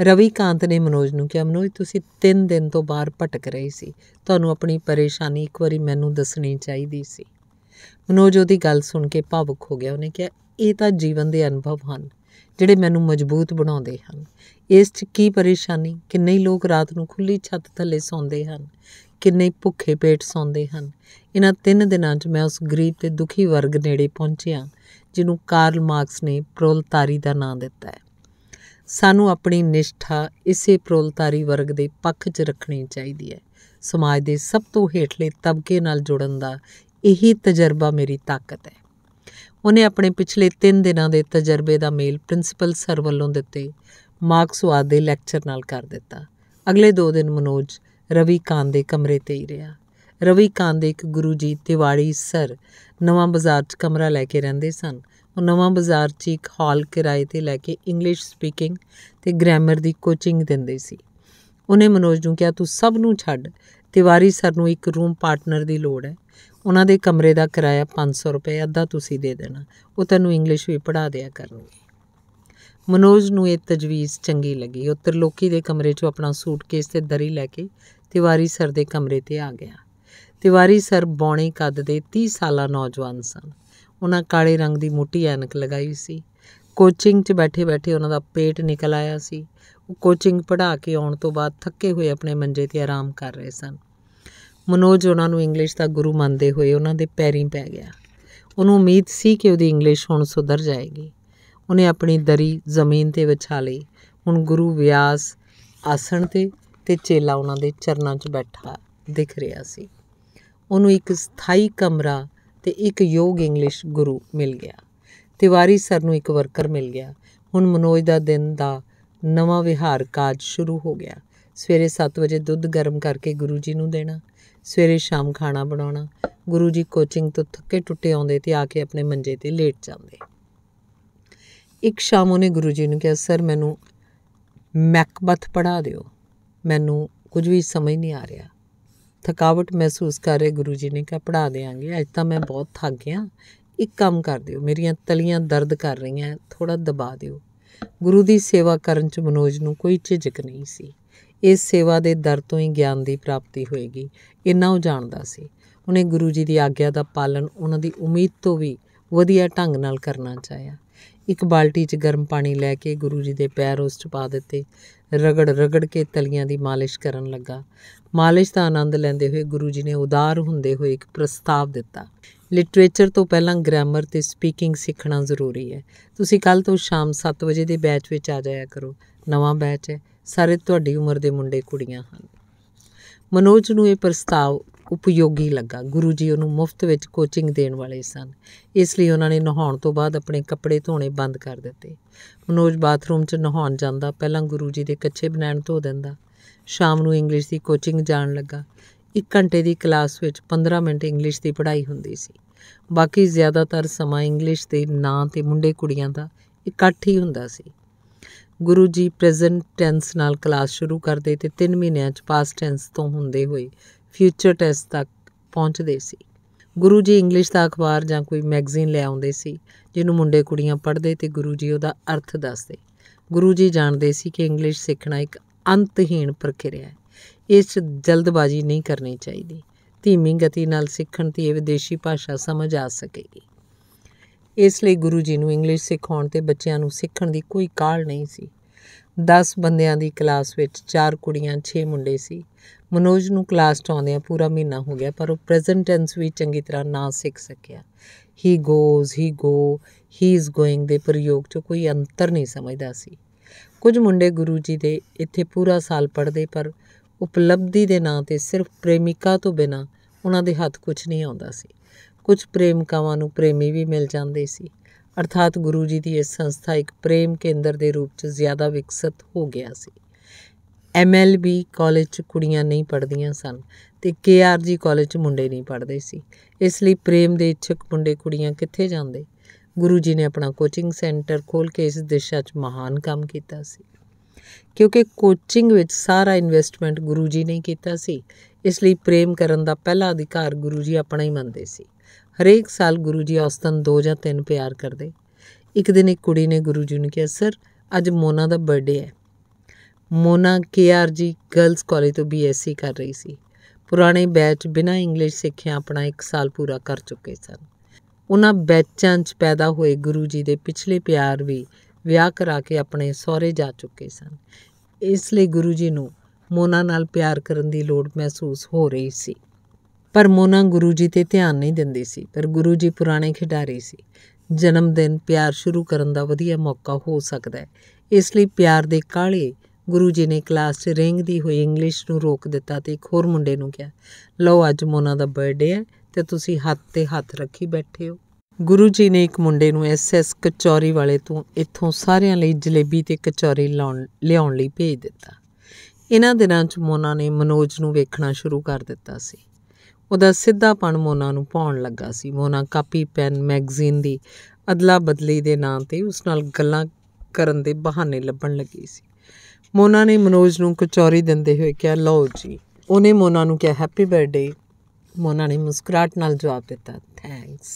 ਰਵੀ ਕਾਂਤ ਨੇ ਮਨੋਜ ਨੂੰ ਕਿਹਾ ਮਨੋਜ ਤੁਸੀਂ 3 ਦਿਨ ਤੋਂ ਬਾਹਰ ਭਟਕ ਰਹੇ ਸੀ ਤੁਹਾਨੂੰ ਆਪਣੀ ਪਰੇਸ਼ਾਨੀ ਇੱਕ ਵਾਰੀ ਮੈਨੂੰ ਦੱਸਣੀ ਚਾਹੀਦੀ ਸੀ ਮਨੋਜ ਉਹਦੀ ਗੱਲ ਸੁਣ ਕੇ ਭਾਵੁਕ ਹੋ ਗਿਆ ਉਹਨੇ ਕਿਹਾ ਇਹ ਤਾਂ ਜੀਵਨ ਦੇ ਅਨੁਭਵ ਹਨ ਜਿਹੜੇ ਮੈਨੂੰ ਮਜ਼ਬੂਤ ਬਣਾਉਂਦੇ ਹਨ ਇਸ 'ਚ ਕੀ ਪਰੇਸ਼ਾਨੀ ਕਿੰਨੇ ਲੋਕ ਰਾਤ ਨੂੰ ਖੁੱਲੀ ਛੱਤ ਥੱਲੇ ਸੌਂਦੇ ਹਨ ਕਿੰਨੇ ਭੁੱਖੇ ਪੇਟ ਸੌਂਦੇ ਹਨ ਇਹਨਾਂ ਤਿੰਨ ਦਿਨਾਂ 'ਚ ਮੈਂ ਉਸ ਗਰੀਬ ਤੇ ਦੁਖੀ ਵਰਗ ਨੇੜੇ ਪਹੁੰਚਿਆ ਜਿਹਨੂੰ ਕਾਰਲ ਮਾਰਕਸ ਨੇ ਪ੍ਰੋਲਤਾਰੀ ਦਾ ਨਾਮ ਦਿੱਤਾ ਹੈ ਸਾਨੂੰ ਆਪਣੀ ਨਿਸ਼ਠਾ ਇਸੇ ਪ੍ਰੋਲਤਾਰੀ ਵਰਗ ਦੇ ਪੱਖ 'ਚ ਰੱਖਣੀ ਚਾਹੀਦੀ ਹੈ ਸਮਾਜ ਦੇ ਸਭ ਤੋਂ ਹੇਠਲੇ ਤਬਕੇ ਨਾਲ ਜੁੜਨ ਦਾ ਇਹੀ ਤਜਰਬਾ ਮੇਰੀ ਤਾਕਤ ਹੈ ਉਹਨੇ ਆਪਣੇ ਪਿਛਲੇ 3 ਦਿਨਾਂ ਦੇ ਤਜਰਬੇ ਦਾ ਮੇਲ ਪ੍ਰਿੰਸੀਪਲ ਸਰ ਵੱਲੋਂ ਦਿੱਤੇ ਮਾਰਕਸਵਾਦ ਦੇ ਲੈਕਚਰ ਨਾਲ ਕਰ ਦਿੱਤਾ ਅਗਲੇ 2 ਦਿਨ ਮਨੋਜ ਰਵੀ ਕਾਂ ਦੇ ਕਮਰੇ ਤੇ ਹੀ ਰਿਹਾ ਰਵੀ ਕਾਂ ਦੇ ਇੱਕ ਗੁਰੂ ਜੀ ਤਿਵਾੜੀ ਸਰ ਨਵਾਂ ਬਾਜ਼ਾਰ 'ਚ ਕਮਰਾ ਲੈ ਕੇ ਰਹਿੰਦੇ ਸਨ ਉਹ ਨਵਾਂ ਬਾਜ਼ਾਰ 'ਚ ਇੱਕ ਹਾਲ ਕਿਰਾਏ ਤੇ ਲੈ ਕੇ ਇੰਗਲਿਸ਼ ਸਪੀਕਿੰਗ ਤੇ ਗ੍ਰਾਮਰ ਦੀ ਕੋਚਿੰਗ ਦਿੰਦੇ ਸੀ ਉਹਨੇ ਮਨੋਜ ਨੂੰ ਕਿਹਾ ਤੂੰ ਸਭ ਨੂੰ ਛੱਡ ਤਿਵਾਰੀ ਸਰ ਨੂੰ ਇੱਕ ਰੂਮ ਪਾਰਟਨਰ ਦੀ ਲੋੜ ਹੈ ਉਹਨਾਂ ਦੇ ਕਮਰੇ ਦਾ ਕਿਰਾਇਆ 500 ਰੁਪਏ ਅੱਧਾ ਤੁਸੀਂ ਦੇ ਦੇਣਾ ਉਹ ਤੈਨੂੰ ਇੰਗਲਿਸ਼ ਵੀ ਪੜਾ ਦਿਆ ਕਰਨਗੇ ਮਨੋਜ ਨੂੰ ਇਹ ਤਜਵੀਜ਼ ਚੰਗੀ ਲੱਗੀ ਉਹ ਤਰਲੋਕੀ ਦੇ ਕਮਰੇ 'ਚੋਂ ਆਪਣਾ ਸੂਟਕੇਸ ਤੇ ਦਰੀ ਲੈ ਕੇ ਤਿਵਾਰੀ ਸਰ ਦੇ ਕਮਰੇ ਤੇ ਆ ਗਿਆ ਤਿਵਾਰੀ ਸਰ ਬੌਣੇ ਕੱਦ ਦੇ 30 ਸਾਲਾ ਨੌਜਵਾਨ ਸਨ ਉਹਨਾਂ ਕਾਲੇ ਰੰਗ ਦੀ ਮੋਟੀ ਐਨਕ ਲਗਾਈ ਸੀ ਕੋਚਿੰਗ 'ਚ ਬੈਠੇ-ਬੈਠੇ ਉਹਨਾਂ ਦਾ ਪੇਟ ਨਿਕਲ ਆਇਆ ਸੀ ਉਹ ਕੋਚਿੰਗ ਪੜਾ ਕੇ ਆਉਣ ਤੋਂ ਬਾਅਦ ਥੱਕੇ ਹੋਏ ਆਪਣੇ ਮੰਜੇ ਤੇ ਆਰਾਮ ਕਰ ਰਹੇ ਸਨ ਮਨੋਜ ਉਹਨਾਂ ਨੂੰ ਇੰਗਲਿਸ਼ ਦਾ ਗੁਰੂ ਮੰਨਦੇ ਹੋਏ ਉਹਨਾਂ ਦੇ ਪੈਰੀਂ ਪੈ ਗਿਆ ਉਹਨੂੰ ਉਮੀਦ ਸੀ ਕਿ ਉਹਦੀ ਇੰਗਲਿਸ਼ ਹੁਣ ਸੁਧਰ ਜਾਏਗੀ ਉਹਨੇ ਆਪਣੀ ਦਰੀ ਜ਼ਮੀਨ ਤੇ ਵਿਛਾ ਲਈ ਹੁਣ ਗੁਰੂ ਵਿਆਸ ਆਸਣ ਤੇ ਤੇ ਚੇਲਾ ਉਹਨਾਂ ਦੇ ਚਰਨਾਂ 'ਚ ਬੈਠਾ ਦਿਖ ਰਿਹਾ ਸੀ ਉਹਨੂੰ ਇੱਕ ਸਥਾਈ ਕਮਰਾ ਤੇ ਇੱਕ ਯੋਗ ਇੰਗਲਿਸ਼ ਗੁਰੂ ਮਿਲ ਗਿਆ ਤਿਵਾਰੀ ਸਰ ਨੂੰ ਇੱਕ ਵਰਕਰ ਮਿਲ ਗਿਆ ਹੁਣ ਮਨੋਜ ਦਾ ਦਿਨ ਦਾ ਨਵਾਂ ਵਿਹਾਰ ਕਾਜ ਸ਼ੁਰੂ ਹੋ ਗਿਆ ਸਵੇਰੇ 7 ਵਜੇ ਦੁੱਧ ਗਰਮ ਕਰਕੇ ਗੁਰੂ ਜੀ ਨੂੰ ਦੇਣਾ ਸਵੇਰੇ ਸ਼ਾਮ ਖਾਣਾ ਬਣਾਉਣਾ ਗੁਰੂ ਜੀ ਕੋਚਿੰਗ ਤੋਂ ਥੱਕੇ ਟੁੱਟੇ ਆਉਂਦੇ ਤੇ ਆ ਕੇ ਆਪਣੇ ਮੰਜੇ ਤੇ ਲੇਟ ਜਾਂਦੇ ਇੱਕ ਸ਼ਾਮ ਉਹਨੇ ਗੁਰੂ ਜੀ ਨੂੰ ਕਿਹਾ ਸਰ ਮੈਨੂੰ ਮੈਕਬਥ ਪੜਾ ਦਿਓ ਮੈਨੂੰ ਕੁਝ ਵੀ ਸਮਝ ਨਹੀਂ ਆ ਰਿਹਾ ਥਕਾਵਟ ਮਹਿਸੂਸ ਕਰ ਰਹੇ ਗੁਰੂ ਜੀ ਨੇ ਕਿ ਪੜਾ ਦੇਾਂਗੇ ਅੱਜ ਤਾਂ ਮੈਂ ਬਹੁਤ ਥੱਕ ਗਿਆ ਇੱਕ ਕੰਮ ਕਰ ਦਿਓ ਮੇਰੀਆਂ ਤਲੀਆਂ ਦਰਦ ਕਰ ਰਹੀਆਂ ਥੋੜਾ ਦਬਾ ਦਿਓ ਗੁਰੂ ਦੀ ਸੇਵਾ ਕਰਨ ਚ ਮਨੋਜ ਨੂੰ ਕੋਈ ਝਿਜਕ ਨਹੀਂ ਸੀ ਇਸ ਸੇਵਾ ਦੇ ਦਰ ਤੋਂ ਹੀ ਗਿਆਨ ਦੀ ਪ੍ਰਾਪਤੀ ਹੋਏਗੀ ਇੰਨਾ ਉਹ ਜਾਣਦਾ ਸੀ ਉਹਨੇ ਗੁਰੂ ਜੀ ਦੀ ਆਗਿਆ ਦਾ ਪਾਲਨ ਉਹਨਾਂ ਦੀ ਉਮੀਦ ਤੋਂ ਵੀ ਵਧੀਆ ਢੰਗ ਨਾਲ ਕਰਨਾ ਚਾਹਿਆ ਇੱਕ ਬਾਲਟੀ 'ਚ ਗਰਮ ਪਾਣੀ ਲੈ ਕੇ ਗੁਰੂ ਜੀ ਦੇ ਪੈਰ ਉਸ 'ਚ ਪਾ ਦਿੱਤੇ ਰਗੜ ਰਗੜ ਕੇ ਤਲੀਆਂ ਦੀ ਮਾਲਿਸ਼ ਕਰਨ ਲੱਗਾ ਮਾਲਿਸ਼ ਦਾ ਆਨੰਦ ਲੈਂਦੇ ਹੋਏ ਗੁਰੂ ਜੀ ਨੇ ਉਦਾਰ ਹੁੰਦੇ ਹੋਏ ਇੱਕ ਪ੍ਰਸਤਾਵ ਦਿੱਤਾ ਲਿਟਰੇਚਰ ਤੋਂ ਪਹਿਲਾਂ ਗ੍ਰਾਮਰ ਤੇ ਸਪੀਕਿੰਗ ਸਿੱਖਣਾ ਜ਼ਰੂਰੀ ਹੈ ਤੁਸੀਂ ਕੱਲ ਤੋਂ ਸ਼ਾਮ 7 ਵਜੇ ਦੇ ਬੈਚ ਵਿੱਚ ਆ ਜਾਇਆ ਕਰੋ ਨਵਾਂ ਬੈਚ ਹੈ ਸਾਰੇ ਤੁਹਾਡੀ ਉਮਰ ਦੇ ਮੁੰਡੇ ਕੁੜੀਆਂ ਹਨ ਮਨੋਜ ਨੂੰ ਇਹ ਪ੍ਰਸਤਾਵ ਉਪਯੋਗੀ ਲੱਗਾ ਗੁਰੂ ਜੀ ਉਹਨੂੰ ਮੁਫਤ ਵਿੱਚ ਕੋਚਿੰਗ ਦੇਣ ਵਾਲੇ ਸਨ ਇਸ ਲਈ ਉਹਨਾਂ ਨੇ ਨਹਾਉਣ ਤੋਂ ਬਾਅਦ ਆਪਣੇ ਕੱਪੜੇ ਧੋਣੇ ਬੰਦ ਕਰ ਦਿੱਤੇ ਮਨੋਜ ਬਾਥਰੂਮ 'ਚ ਨਹਾਉਣ ਜਾਂਦਾ ਪਹਿਲਾਂ ਗੁਰੂ ਜੀ ਦੇ ਕੱਚੇ ਬਨਾਣ ਧੋ ਦਿੰਦਾ ਸ਼ਾਮ ਨੂੰ ਇੰਗਲਿਸ਼ ਦੀ ਕੋਚਿੰਗ ਜਾਣ ਲੱਗਾ 1 ਘੰਟੇ ਦੀ ਕਲਾਸ ਵਿੱਚ 15 ਮਿੰਟ ਇੰਗਲਿਸ਼ ਦੀ ਪੜ੍ਹਾਈ ਹੁੰਦੀ ਸੀ ਬਾਕੀ ਜ਼ਿਆਦਾਤਰ ਸਮਾਂ ਇੰਗਲਿਸ਼ ਦੇ ਨਾਂ ਤੇ ਮੁੰਡੇ ਕੁੜੀਆਂ ਦਾ ਇਕੱਠ ਹੀ ਹੁੰਦਾ ਸੀ ਗੁਰੂ ਜੀ ਪ੍ਰੈਜ਼ੈਂਟ ਟੈਂਸ ਨਾਲ ਕਲਾਸ ਸ਼ੁਰੂ ਕਰਦੇ ਤੇ 3 ਮਹੀਨਿਆਂ ਚ ਪਾਸਟ ਟੈਂਸ ਤੋਂ ਹੁੰਦੇ ਹੋਏ ਫਿਊਚਰ ਟੈਸਟ ਤੱਕ ਪਹੁੰਚਦੇ ਸੀ ਗੁਰੂ ਜੀ ਇੰਗਲਿਸ਼ ਦਾ ਅਖਬਾਰ ਜਾਂ ਕੋਈ ਮੈਗਜ਼ੀਨ ਲੈ ਆਉਂਦੇ ਸੀ ਜਿਹਨੂੰ ਮੁੰਡੇ ਕੁੜੀਆਂ ਪੜ੍ਹਦੇ ਤੇ ਗੁਰੂ ਜੀ ਉਹਦਾ ਅਰਥ ਦੱਸਦੇ ਗੁਰੂ ਜੀ ਜਾਣਦੇ ਸੀ ਕਿ ਇੰਗਲਿਸ਼ ਸਿੱਖਣਾ ਇੱਕ ਅੰਤਹੀਣ ਪ੍ਰਕਿਰਿਆ ਹੈ ਇਸ ਜਲਦਬਾਜ਼ੀ ਨਹੀਂ ਕਰਨੀ ਚਾਹੀਦੀ ਧੀਮੀ ਗਤੀ ਨਾਲ ਸਿੱਖਣ ਤੇ ਇਹ ਵਿਦੇਸ਼ੀ ਭਾਸ਼ਾ ਸਮਝ ਆ ਸਕੇਗੀ ਇਸ ਲਈ ਗੁਰੂ ਜੀ ਨੂੰ ਇੰਗਲਿਸ਼ ਸਿਖਾਉਣ ਤੇ ਬੱਚਿਆਂ ਨੂੰ ਸਿੱਖਣ ਦੀ ਕੋਈ ਕਾਲ ਨਹੀਂ ਸੀ 10 ਬੰਦਿਆਂ ਦੀ ਕਲਾਸ ਵਿੱਚ 4 ਕੁੜੀਆਂ 6 ਮੁੰਡੇ ਸੀ ਮਨੋਜ ਨੂੰ ਕਲਾਸ ਚ ਆਉਂਦੇ ਆ ਪੂਰਾ ਮਹੀਨਾ ਹੋ ਗਿਆ ਪਰ ਉਹ ਪ੍ਰੈਜ਼ੈਂਟ ਟੈਂਸ ਵੀ ਚੰਗੀ ਤਰ੍ਹਾਂ ਨਾ ਸਿੱਖ ਸਕਿਆ he goes he go he is going ਦੇ ਪ੍ਰਯੋਗ 'ਚ ਕੋਈ ਅੰਤਰ ਨਹੀਂ ਸਮਝਦਾ ਸੀ ਕੁਝ ਮੁੰਡੇ ਗੁਰੂ ਜੀ ਦੇ ਇੱਥੇ ਪੂਰਾ ਸਾਲ ਪੜ੍ਹਦੇ ਪਰ ਉਪਲਬਧੀ ਦੇ ਨਾਂ ਤੇ ਸਿਰਫ ਪ੍ਰੇਮਿਕਾ ਤੋਂ ਬਿਨਾ ਉਹਨਾਂ ਦੇ ਹੱਥ ਕੁਝ ਨਹੀਂ ਆਉਂਦਾ ਸੀ ਕੁਝ ਪ੍ਰੇਮਕਾਵਾਂ ਨੂੰ ਪ੍ਰੇਮੀ ਵੀ ਮਿਲ ਜਾਂਦੇ ਸੀ ਅਰਥਾਤ ਗੁਰੂ ਜੀ ਦੀ ਇਹ ਸੰਸਥਾ ਇੱਕ ਪ੍ਰੇਮ ਕੇਂਦਰ ਦੇ ਰੂਪ 'ਚ ਜ਼ਿਆਦਾ ਵਿਕਸਿਤ ਹੋ ਗਿਆ ਸੀ ਐਮਐਲਬੀ ਕਾਲਜ 'ਚ ਕੁੜੀਆਂ ਨਹੀਂ ਪੜਦੀਆਂ ਸਨ ਤੇ ਕੇਆਰਜੀ ਕਾਲਜ 'ਚ ਮੁੰਡੇ ਨਹੀਂ ਪੜਦੇ ਸੀ ਇਸ ਲਈ ਪ੍ਰੇਮ ਦੇ ਇੱਛਕ ਮੁੰਡੇ ਕੁੜੀਆਂ ਕਿੱਥੇ ਜਾਂਦੇ ਗੁਰੂ ਜੀ ਨੇ ਆਪਣਾ ਕੋਚਿੰਗ ਸੈਂਟਰ ਖੋਲ ਕੇ ਇਸ ਦਿਸ਼ਾ 'ਚ ਮਹਾਨ ਕੰਮ ਕੀਤਾ ਸੀ ਕਿਉਂਕਿ ਕੋਚਿੰਗ ਵਿੱਚ ਸਾਰਾ ਇਨਵੈਸਟਮੈਂਟ ਗੁਰੂ ਜੀ ਨੇ ਕੀਤਾ ਸੀ ਇਸ ਲਈ ਪ੍ਰੇਮ ਕਰਨ ਦਾ ਪਹਿਲਾ ਅਧਿਕਾਰ ਗੁਰੂ ਜੀ ਆਪਣਾ ਹੀ ਮੰਨਦੇ ਸੀ ਹਰੇਕ ਸਾਲ ਗੁਰੂ ਜੀ ਔਸਤਨ 2 ਜਾਂ 3 ਪਿਆਰ ਕਰਦੇ ਇੱਕ ਦਿਨ ਇੱਕ ਕੁੜੀ ਨੇ ਗੁਰੂ ਜੀ ਨੂੰ ਕਿਹਾ ਸਰ ਅੱਜ ਮੋਨਾ ਦਾ ਬਰਥਡੇ ਹੈ ਮੋਨਾ ਕੇਆਰਜੀ ਗਰਲਸ ਕਾਲਜ ਤੋਂ ਬੀਐਸਸੀ ਕਰ ਰਹੀ ਸੀ ਪੁਰਾਣੇ ਬੈਚ ਬਿਨਾਂ ਇੰਗਲਿਸ਼ ਸਿੱਖਿਆ ਆਪਣਾ 1 ਸਾਲ ਪੂਰਾ ਕਰ ਚੁੱਕੇ ਸਨ ਉਹਨਾਂ ਬੈਚਾਂ 'ਚ ਪੈਦਾ ਹੋਏ ਗੁਰੂ ਜੀ ਦੇ ਪਿਛਲੇ ਪਿਆਰ ਵੀ ਵਿਆਹ ਕਰਾ ਕੇ ਆਪਣੇ ਸਹੁਰੇ ਜਾ ਚੁੱਕੇ ਸਨ ਇਸ ਲਈ ਗੁਰੂ ਜੀ ਨੂੰ ਮੋਨਾ ਨਾਲ ਪਿਆਰ ਕਰਨ ਦੀ ਲੋੜ ਮਹਿਸੂਸ ਹੋ ਰਹੀ ਸੀ ਪਰ ਮੋਨਾ ਗੁਰੂ ਜੀ ਤੇ ਧਿਆਨ ਨਹੀਂ ਦਿੰਦੀ ਸੀ ਪਰ ਗੁਰੂ ਜੀ ਪੁਰਾਣੇ ਖਿਡਾਰੀ ਸੀ ਜਨਮ ਦਿਨ ਪਿਆਰ ਸ਼ੁਰੂ ਕਰਨ ਦਾ ਵਧੀਆ ਮੌਕਾ ਹੋ ਸਕਦਾ ਹੈ ਇਸ ਲਈ ਪਿਆਰ ਦੇ ਕਾਲੇ ਗੁਰੂ ਜੀ ਨੇ ਕਲਾਸ 'ਚ ਰੇਂਗਦੀ ਹੋਈ ਇੰਗਲਿਸ਼ ਨੂੰ ਰੋਕ ਦਿੱਤਾ ਤੇ ਇੱਕ ਹੋਰ ਮੁੰਡੇ ਨੂੰ ਕਿਹਾ ਲਓ ਅੱਜ ਮੋਨਾ ਦਾ ਬਰਥਡੇ ਹੈ ਤੇ ਤੁਸੀਂ ਹੱਥ ਤੇ ਹੱਥ ਰੱਖੀ ਬੈਠੇ ਹੋ ਗੁਰੂ ਜੀ ਨੇ ਇੱਕ ਮੁੰਡੇ ਨੂੰ ਐਸਐਸ ਕਚੌਰੀ ਵਾਲੇ ਤੋਂ ਇੱਥੋਂ ਸਾਰਿਆਂ ਲਈ ਜਲੇਬੀ ਤੇ ਕਚੌਰੀ ਲਾਉਣ ਲਿਆਉਣ ਲਈ ਭੇਜ ਦਿੱਤਾ ਇਹਨਾਂ ਦਿਨਾਂ 'ਚ ਮੋਨਾ ਨੇ ਮਨੋਜ ਨੂੰ ਵੇਖਣਾ ਸ਼ੁਰੂ ਕਰ ਦਿੱਤਾ ਸੀ ਉਹਦਾ ਸਿੱਧਾਪਣ ਮੋਨਾ ਨੂੰ ਪਾਉਣ ਲੱਗਾ ਸੀ ਮੋਨਾ ਕਾਪੀ ਪੈਨ ਮੈਗਜ਼ੀਨ ਦੀ ਅਦਲਾ ਬਦਲੀ ਦੇ ਨਾਂ ਤੇ ਉਸ ਨਾਲ ਗੱਲਾਂ ਕਰਨ ਦੇ ਬਹਾਨੇ ਲੱਭਣ ਲੱਗੀ ਸੀ ਮੋਨਾ ਨੇ ਮਨੋਜ ਨੂੰ ਕਚੌਰੀ ਦਿੰਦੇ ਹੋਏ ਕਿਹਾ ਲਓ ਜੀ ਉਹਨੇ ਮੋਨਾ ਨੂੰ ਕਿਹਾ ਹੈਪੀ ਬਰਥਡੇ ਮੋਨਾ ਨੇ ਮੁਸਕਰਾਟ ਨਾਲ ਜਵਾਬ ਦਿੱਤਾ ਥੈਂਕਸ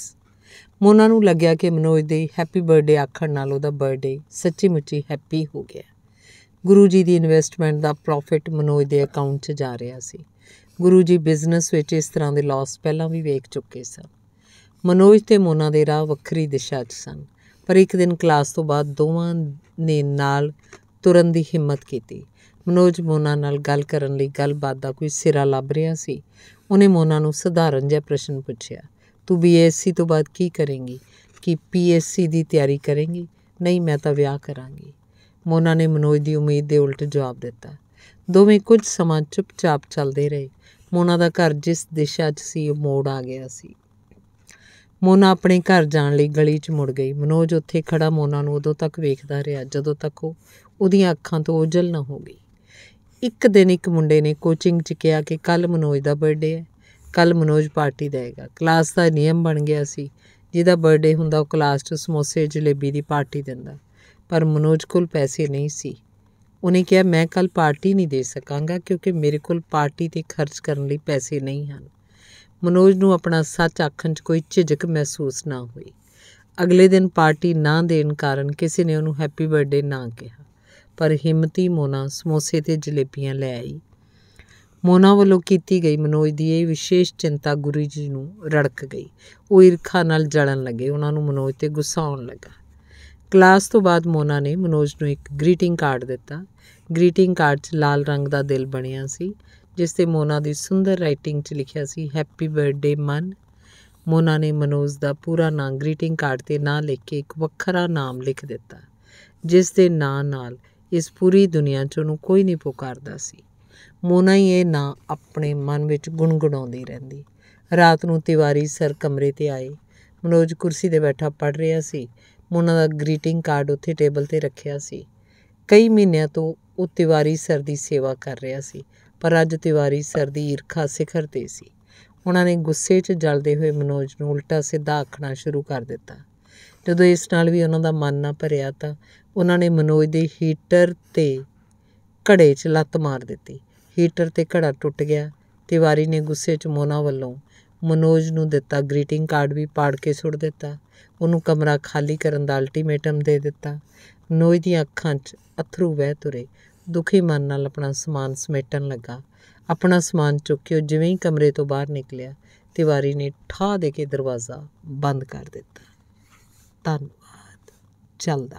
ਮੋਨਾ ਨੂੰ ਲੱਗਿਆ ਕਿ ਮਨੋਜ ਦੇ ਹੈਪੀ ਬਰਥਡੇ ਆਖਣ ਨਾਲ ਉਹਦਾ ਬਰਥਡੇ ਸੱਚੀ ਮੁੱਚੀ ਹੈਪੀ ਹੋ ਗਿਆ ਗੁਰੂ ਜੀ ਦੀ ਇਨਵੈਸਟਮੈਂਟ ਦਾ ਪ੍ਰੋਫਿਟ ਮਨੋਜ ਦੇ ਅਕਾਊਂਟ 'ਚ ਜਾ ਰਿਹਾ ਸੀ ਗੁਰੂ ਜੀ ਬਿਜ਼ਨਸ ਵਿੱਚ ਇਸ ਤਰ੍ਹਾਂ ਦੇ ਲਾਸ ਪਹਿਲਾਂ ਵੀ ਵੇਖ ਚੁੱਕੇ ਸਨ ਮਨੋਜ ਤੇ ਮੋਨਾ ਦੇ ਰਾਹ ਵੱਖਰੀ ਦਿਸ਼ਾ 'ਚ ਸਨ ਪਰ ਇੱਕ ਦਿਨ ਕਲਾਸ ਤੋਂ ਬਾਅਦ ਦੋਵਾਂ ਨੇ ਨਾਲ ਤੁਰਨ ਦੀ ਹਿੰਮਤ ਕੀਤੀ ਮਨੋਜ ਮੋਨਾ ਨਾਲ ਗੱਲ ਕਰਨ ਲਈ ਗੱਲਬਾਤ ਦਾ ਕੋਈ ਸਿਰਾ ਲੱਭ ਰਿਹਾ ਸੀ ਉਹਨੇ ਮੋਨਾ ਨੂੰ ਸਧਾਰਨ ਜਿਹਾ ਪ੍ਰਸ਼ਨ ਪੁੱਛਿਆ ਤੂੰ ਬੀਐਸਸੀ ਤੋਂ ਬਾਅਦ ਕੀ ਕਰੇਂਗੀ ਕਿ ਪੀਐਸਸੀ ਦੀ ਤਿਆਰੀ ਕਰੇਂਗੀ ਨਹੀਂ ਮੈਂ ਤਾਂ ਵਿਆਹ ਕਰਾਂਗੀ ਮੋਨਾ ਨੇ ਮਨੋਜ ਦੀ ਉਮੀਦ ਦੇ ਉਲਟ ਜਵਾਬ ਦਿੱਤਾ ਦੋਵੇਂ ਕੁਝ ਸਮਾਂ ਚੁੱਪਚਾਪ ਚੱਲਦੇ ਰਹੇ ਮੋਨਾ ਦਾ ਘਰ ਜਿਸ ਦਿਸ਼ਾ 'ਚ ਸੀ ਉਹ ਮੋੜ ਆ ਗਿਆ ਸੀ ਮੋਨਾ ਆਪਣੇ ਘਰ ਜਾਣ ਲਈ ਗਲੀ 'ਚ ਮੁੜ ਗਈ ਮਨੋਜ ਉੱਥੇ ਖੜਾ ਮੋਨਾ ਨੂੰ ਉਦੋਂ ਤੱਕ ਵੇਖਦਾ ਰਿਹਾ ਜਦੋਂ ਤੱਕ ਉਹ ਉਹਦੀਆਂ ਅੱਖਾਂ ਤੋਂ ਉਜਲ ਨਾ ਹੋ ਗਈ ਇੱਕ ਦਿਨ ਇੱਕ ਮੁੰਡੇ ਨੇ ਕੋਚਿੰਗ 'ਚ ਕਿਹਾ ਕਿ ਕੱਲ ਮਨੋਜ ਦਾ ਬਰਥਡੇ ਹੈ ਕੱਲ ਮਨੋਜ ਪਾਰਟੀ ਦੇਗਾ ਕਲਾਸ ਦਾ ਨਿਯਮ ਬਣ ਗਿਆ ਸੀ ਜਿਹਦਾ ਬਰਥਡੇ ਹੁੰਦਾ ਉਹ ਕਲਾਸ 'ਚ ਸਮੋਸੇ ਜਲੇਬੀ ਦੀ ਪਾਰਟੀ ਦਿੰਦਾ ਪਰ ਮਨੋਜ ਕੋਲ ਪੈਸੇ ਨਹੀਂ ਸੀ ਉਹਨੇ ਕਿਹਾ ਮੈਂ ਕੱਲ ਪਾਰਟੀ ਨਹੀਂ ਦੇ ਸਕਾਂਗਾ ਕਿਉਂਕਿ ਮੇਰੇ ਕੋਲ ਪਾਰਟੀ ਤੇ ਖਰਚ ਕਰਨ ਲਈ ਪੈਸੇ ਨਹੀਂ ਹਨ ਮਨੋਜ ਨੂੰ ਆਪਣਾ ਸੱਚ ਆਖਣ 'ਚ ਕੋਈ ਝਿਜਕ ਮਹਿਸੂਸ ਨਾ ਹੋਈ ਅਗਲੇ ਦਿਨ ਪਾਰਟੀ ਨਾ ਦੇਣ ਕਾਰਨ ਕਿਸੇ ਨੇ ਉਹਨੂੰ ਹੈਪੀ ਬਰਥਡੇ ਨਾ ਕਿਹਾ ਪਰ ਹਿੰਮਤੀ ਮੋਨਾ ਸਮੋਸੇ ਤੇ ਜਲੇਬੀਆਂ ਲੈ ਆਈ ਮੋਨਾ ਵੱਲੋਂ ਕੀਤੀ ਗਈ ਮਨੋਜ ਦੀ ਇਹ ਵਿਸ਼ੇਸ਼ ਚਿੰਤਾ ਗੁਰੂ ਜੀ ਨੂੰ ਰੜਕ ਗਈ ਉਹ ਈਰਖਾ ਨਾਲ ਜਲਣ ਲੱਗੇ ਉਹਨਾਂ ਨੂੰ ਮਨੋਜ ਤੇ ਗੁੱਸਾ ਆਉਣ ਲੱਗਾ ਕਲਾਸ ਤੋਂ ਬਾਅਦ ਮੋਨਾ ਨੇ ਮਨੋਜ ਨੂੰ ਇੱਕ ਗ੍ਰੀਟਿੰਗ ਕਾਰਡ ਦਿੱਤਾ ਗ੍ਰੀਟਿੰਗ ਕਾਰਡ 'ਚ ਲਾਲ ਰੰਗ ਦਾ ਦਿਲ ਬਣਿਆ ਸੀ ਜਿਸ ਤੇ ਮੋਨਾ ਦੀ ਸੁੰਦਰ ਰਾਈਟਿੰਗ 'ਚ ਲਿਖਿਆ ਸੀ ਹੈਪੀ ਬਰਥਡੇ ਮਨ ਮੋਨਾ ਨੇ ਮਨੋਜ ਦਾ ਪੂਰਾ ਨਾਂ ਗ੍ਰੀਟਿੰਗ ਕਾਰਡ ਤੇ ਨਾਂ ਲਿਖ ਕੇ ਇੱਕ ਵੱਖਰਾ ਨਾਮ ਲਿਖ ਦਿੱਤਾ ਜਿਸ ਦੇ ਨਾਂ ਨਾਲ ਇਸ ਪੂਰੀ ਦੁਨੀਆ 'ਚ ਉਹਨੂੰ ਕੋਈ ਨਹੀਂ ਪੁਕਾਰਦਾ ਸੀ ਮੋਨਾ ਹੀ ਇਹ ਨਾਂ ਆਪਣੇ ਮਨ ਵਿੱਚ ਗੁੰਗਣਾਉਂਦੀ ਰਹਿੰਦੀ ਰਾਤ ਨੂੰ ਤਿਵਾਰੀ ਸਰ ਕਮਰੇ ਤੇ ਆਏ ਮਨੋਜ ਕੁਰਸੀ ਤੇ ਬੈਠਾ ਪੜ ਰਿਹਾ ਸੀ ਮੋਨਾ ਦਾ ਗ੍ਰੀਟਿੰਗ ਕਾਰਡ ਉੱਥੇ ਟੇਬਲ ਤੇ ਰੱਖਿਆ ਸੀ ਕਈ ਮਹੀਨਿਆਂ ਤੋਂ ਉਹ ਤਿਵਾਰੀ ਸਰ ਦੀ ਸੇਵਾ ਕਰ ਰਿਹਾ ਸੀ ਪਰ ਅੱਜ ਤਿਵਾਰੀ ਸਰ ਦੀ ਈਰਖਾ ਸਿਖਰ ਤੇ ਸੀ ਉਹਨਾਂ ਨੇ ਗੁੱਸੇ 'ਚ ਜਲਦੇ ਹੋਏ ਮਨੋਜ ਨੂੰ ਉਲਟਾ ਸਿੱਧਾ ਆਖਣਾ ਸ਼ੁਰੂ ਕਰ ਦਿੱਤਾ ਜਦੋਂ ਇਸ ਨਾਲ ਵੀ ਉਹਨਾਂ ਦਾ ਮਨ ਨਾ ਭਰਿਆ ਤਾਂ ਉਹਨਾਂ ਨੇ ਮਨੋਜ ਦੇ ਹੀਟਰ ਤੇ ਘੜੇ 'ਚ ਲੱਤ ਮਾਰ ਦਿੱਤੀ ਹੀਟਰ ਤੇ ਘੜਾ ਟੁੱਟ ਗਿਆ ਤਿਵਾਰੀ ਨੇ ਗੁੱਸੇ 'ਚ ਮੋਨਾ ਵੱਲੋਂ ਮਨੋਜ ਨੂੰ ਦਿੱਤਾ ਗ੍ਰੀਟਿੰਗ ਕਾਰਡ ਵੀ ਪਾੜ ਕੇ ਸੁੱਟ ਦਿੱਤਾ ਉਹਨੂੰ ਕਮਰਾ ਖਾਲੀ ਕਰਨ ਦਾ ਅਲਟੀਮੇਟਮ ਦੇ ਦਿੱਤਾ ਮਨੋਜ ਦੀਆਂ ਅੱਖਾਂ 'ਚ ਅਥਰੂ ਵਹਿ ਤੁਰੇ ਦੁਖੀ ਮਨ ਨਾਲ ਆਪਣਾ ਸਮਾਨ ਸਮੇਟਣ ਲੱਗਾ ਆਪਣਾ ਸਮਾਨ ਚੁੱਕ ਕੇ ਉਹ ਜਿਵੇਂ ਹੀ ਕਮਰੇ ਤੋਂ ਬਾਹਰ ਨਿਕਲਿਆ ਤਿਵਾਰੀ ਨੇ ਠਾ ਦੇ ਕੇ ਦਰਵਾਜ਼ਾ ਬੰਦ ਕਰ ਦਿੱਤਾ ਧੰਨਵਾਦ ਚੱਲਦਾ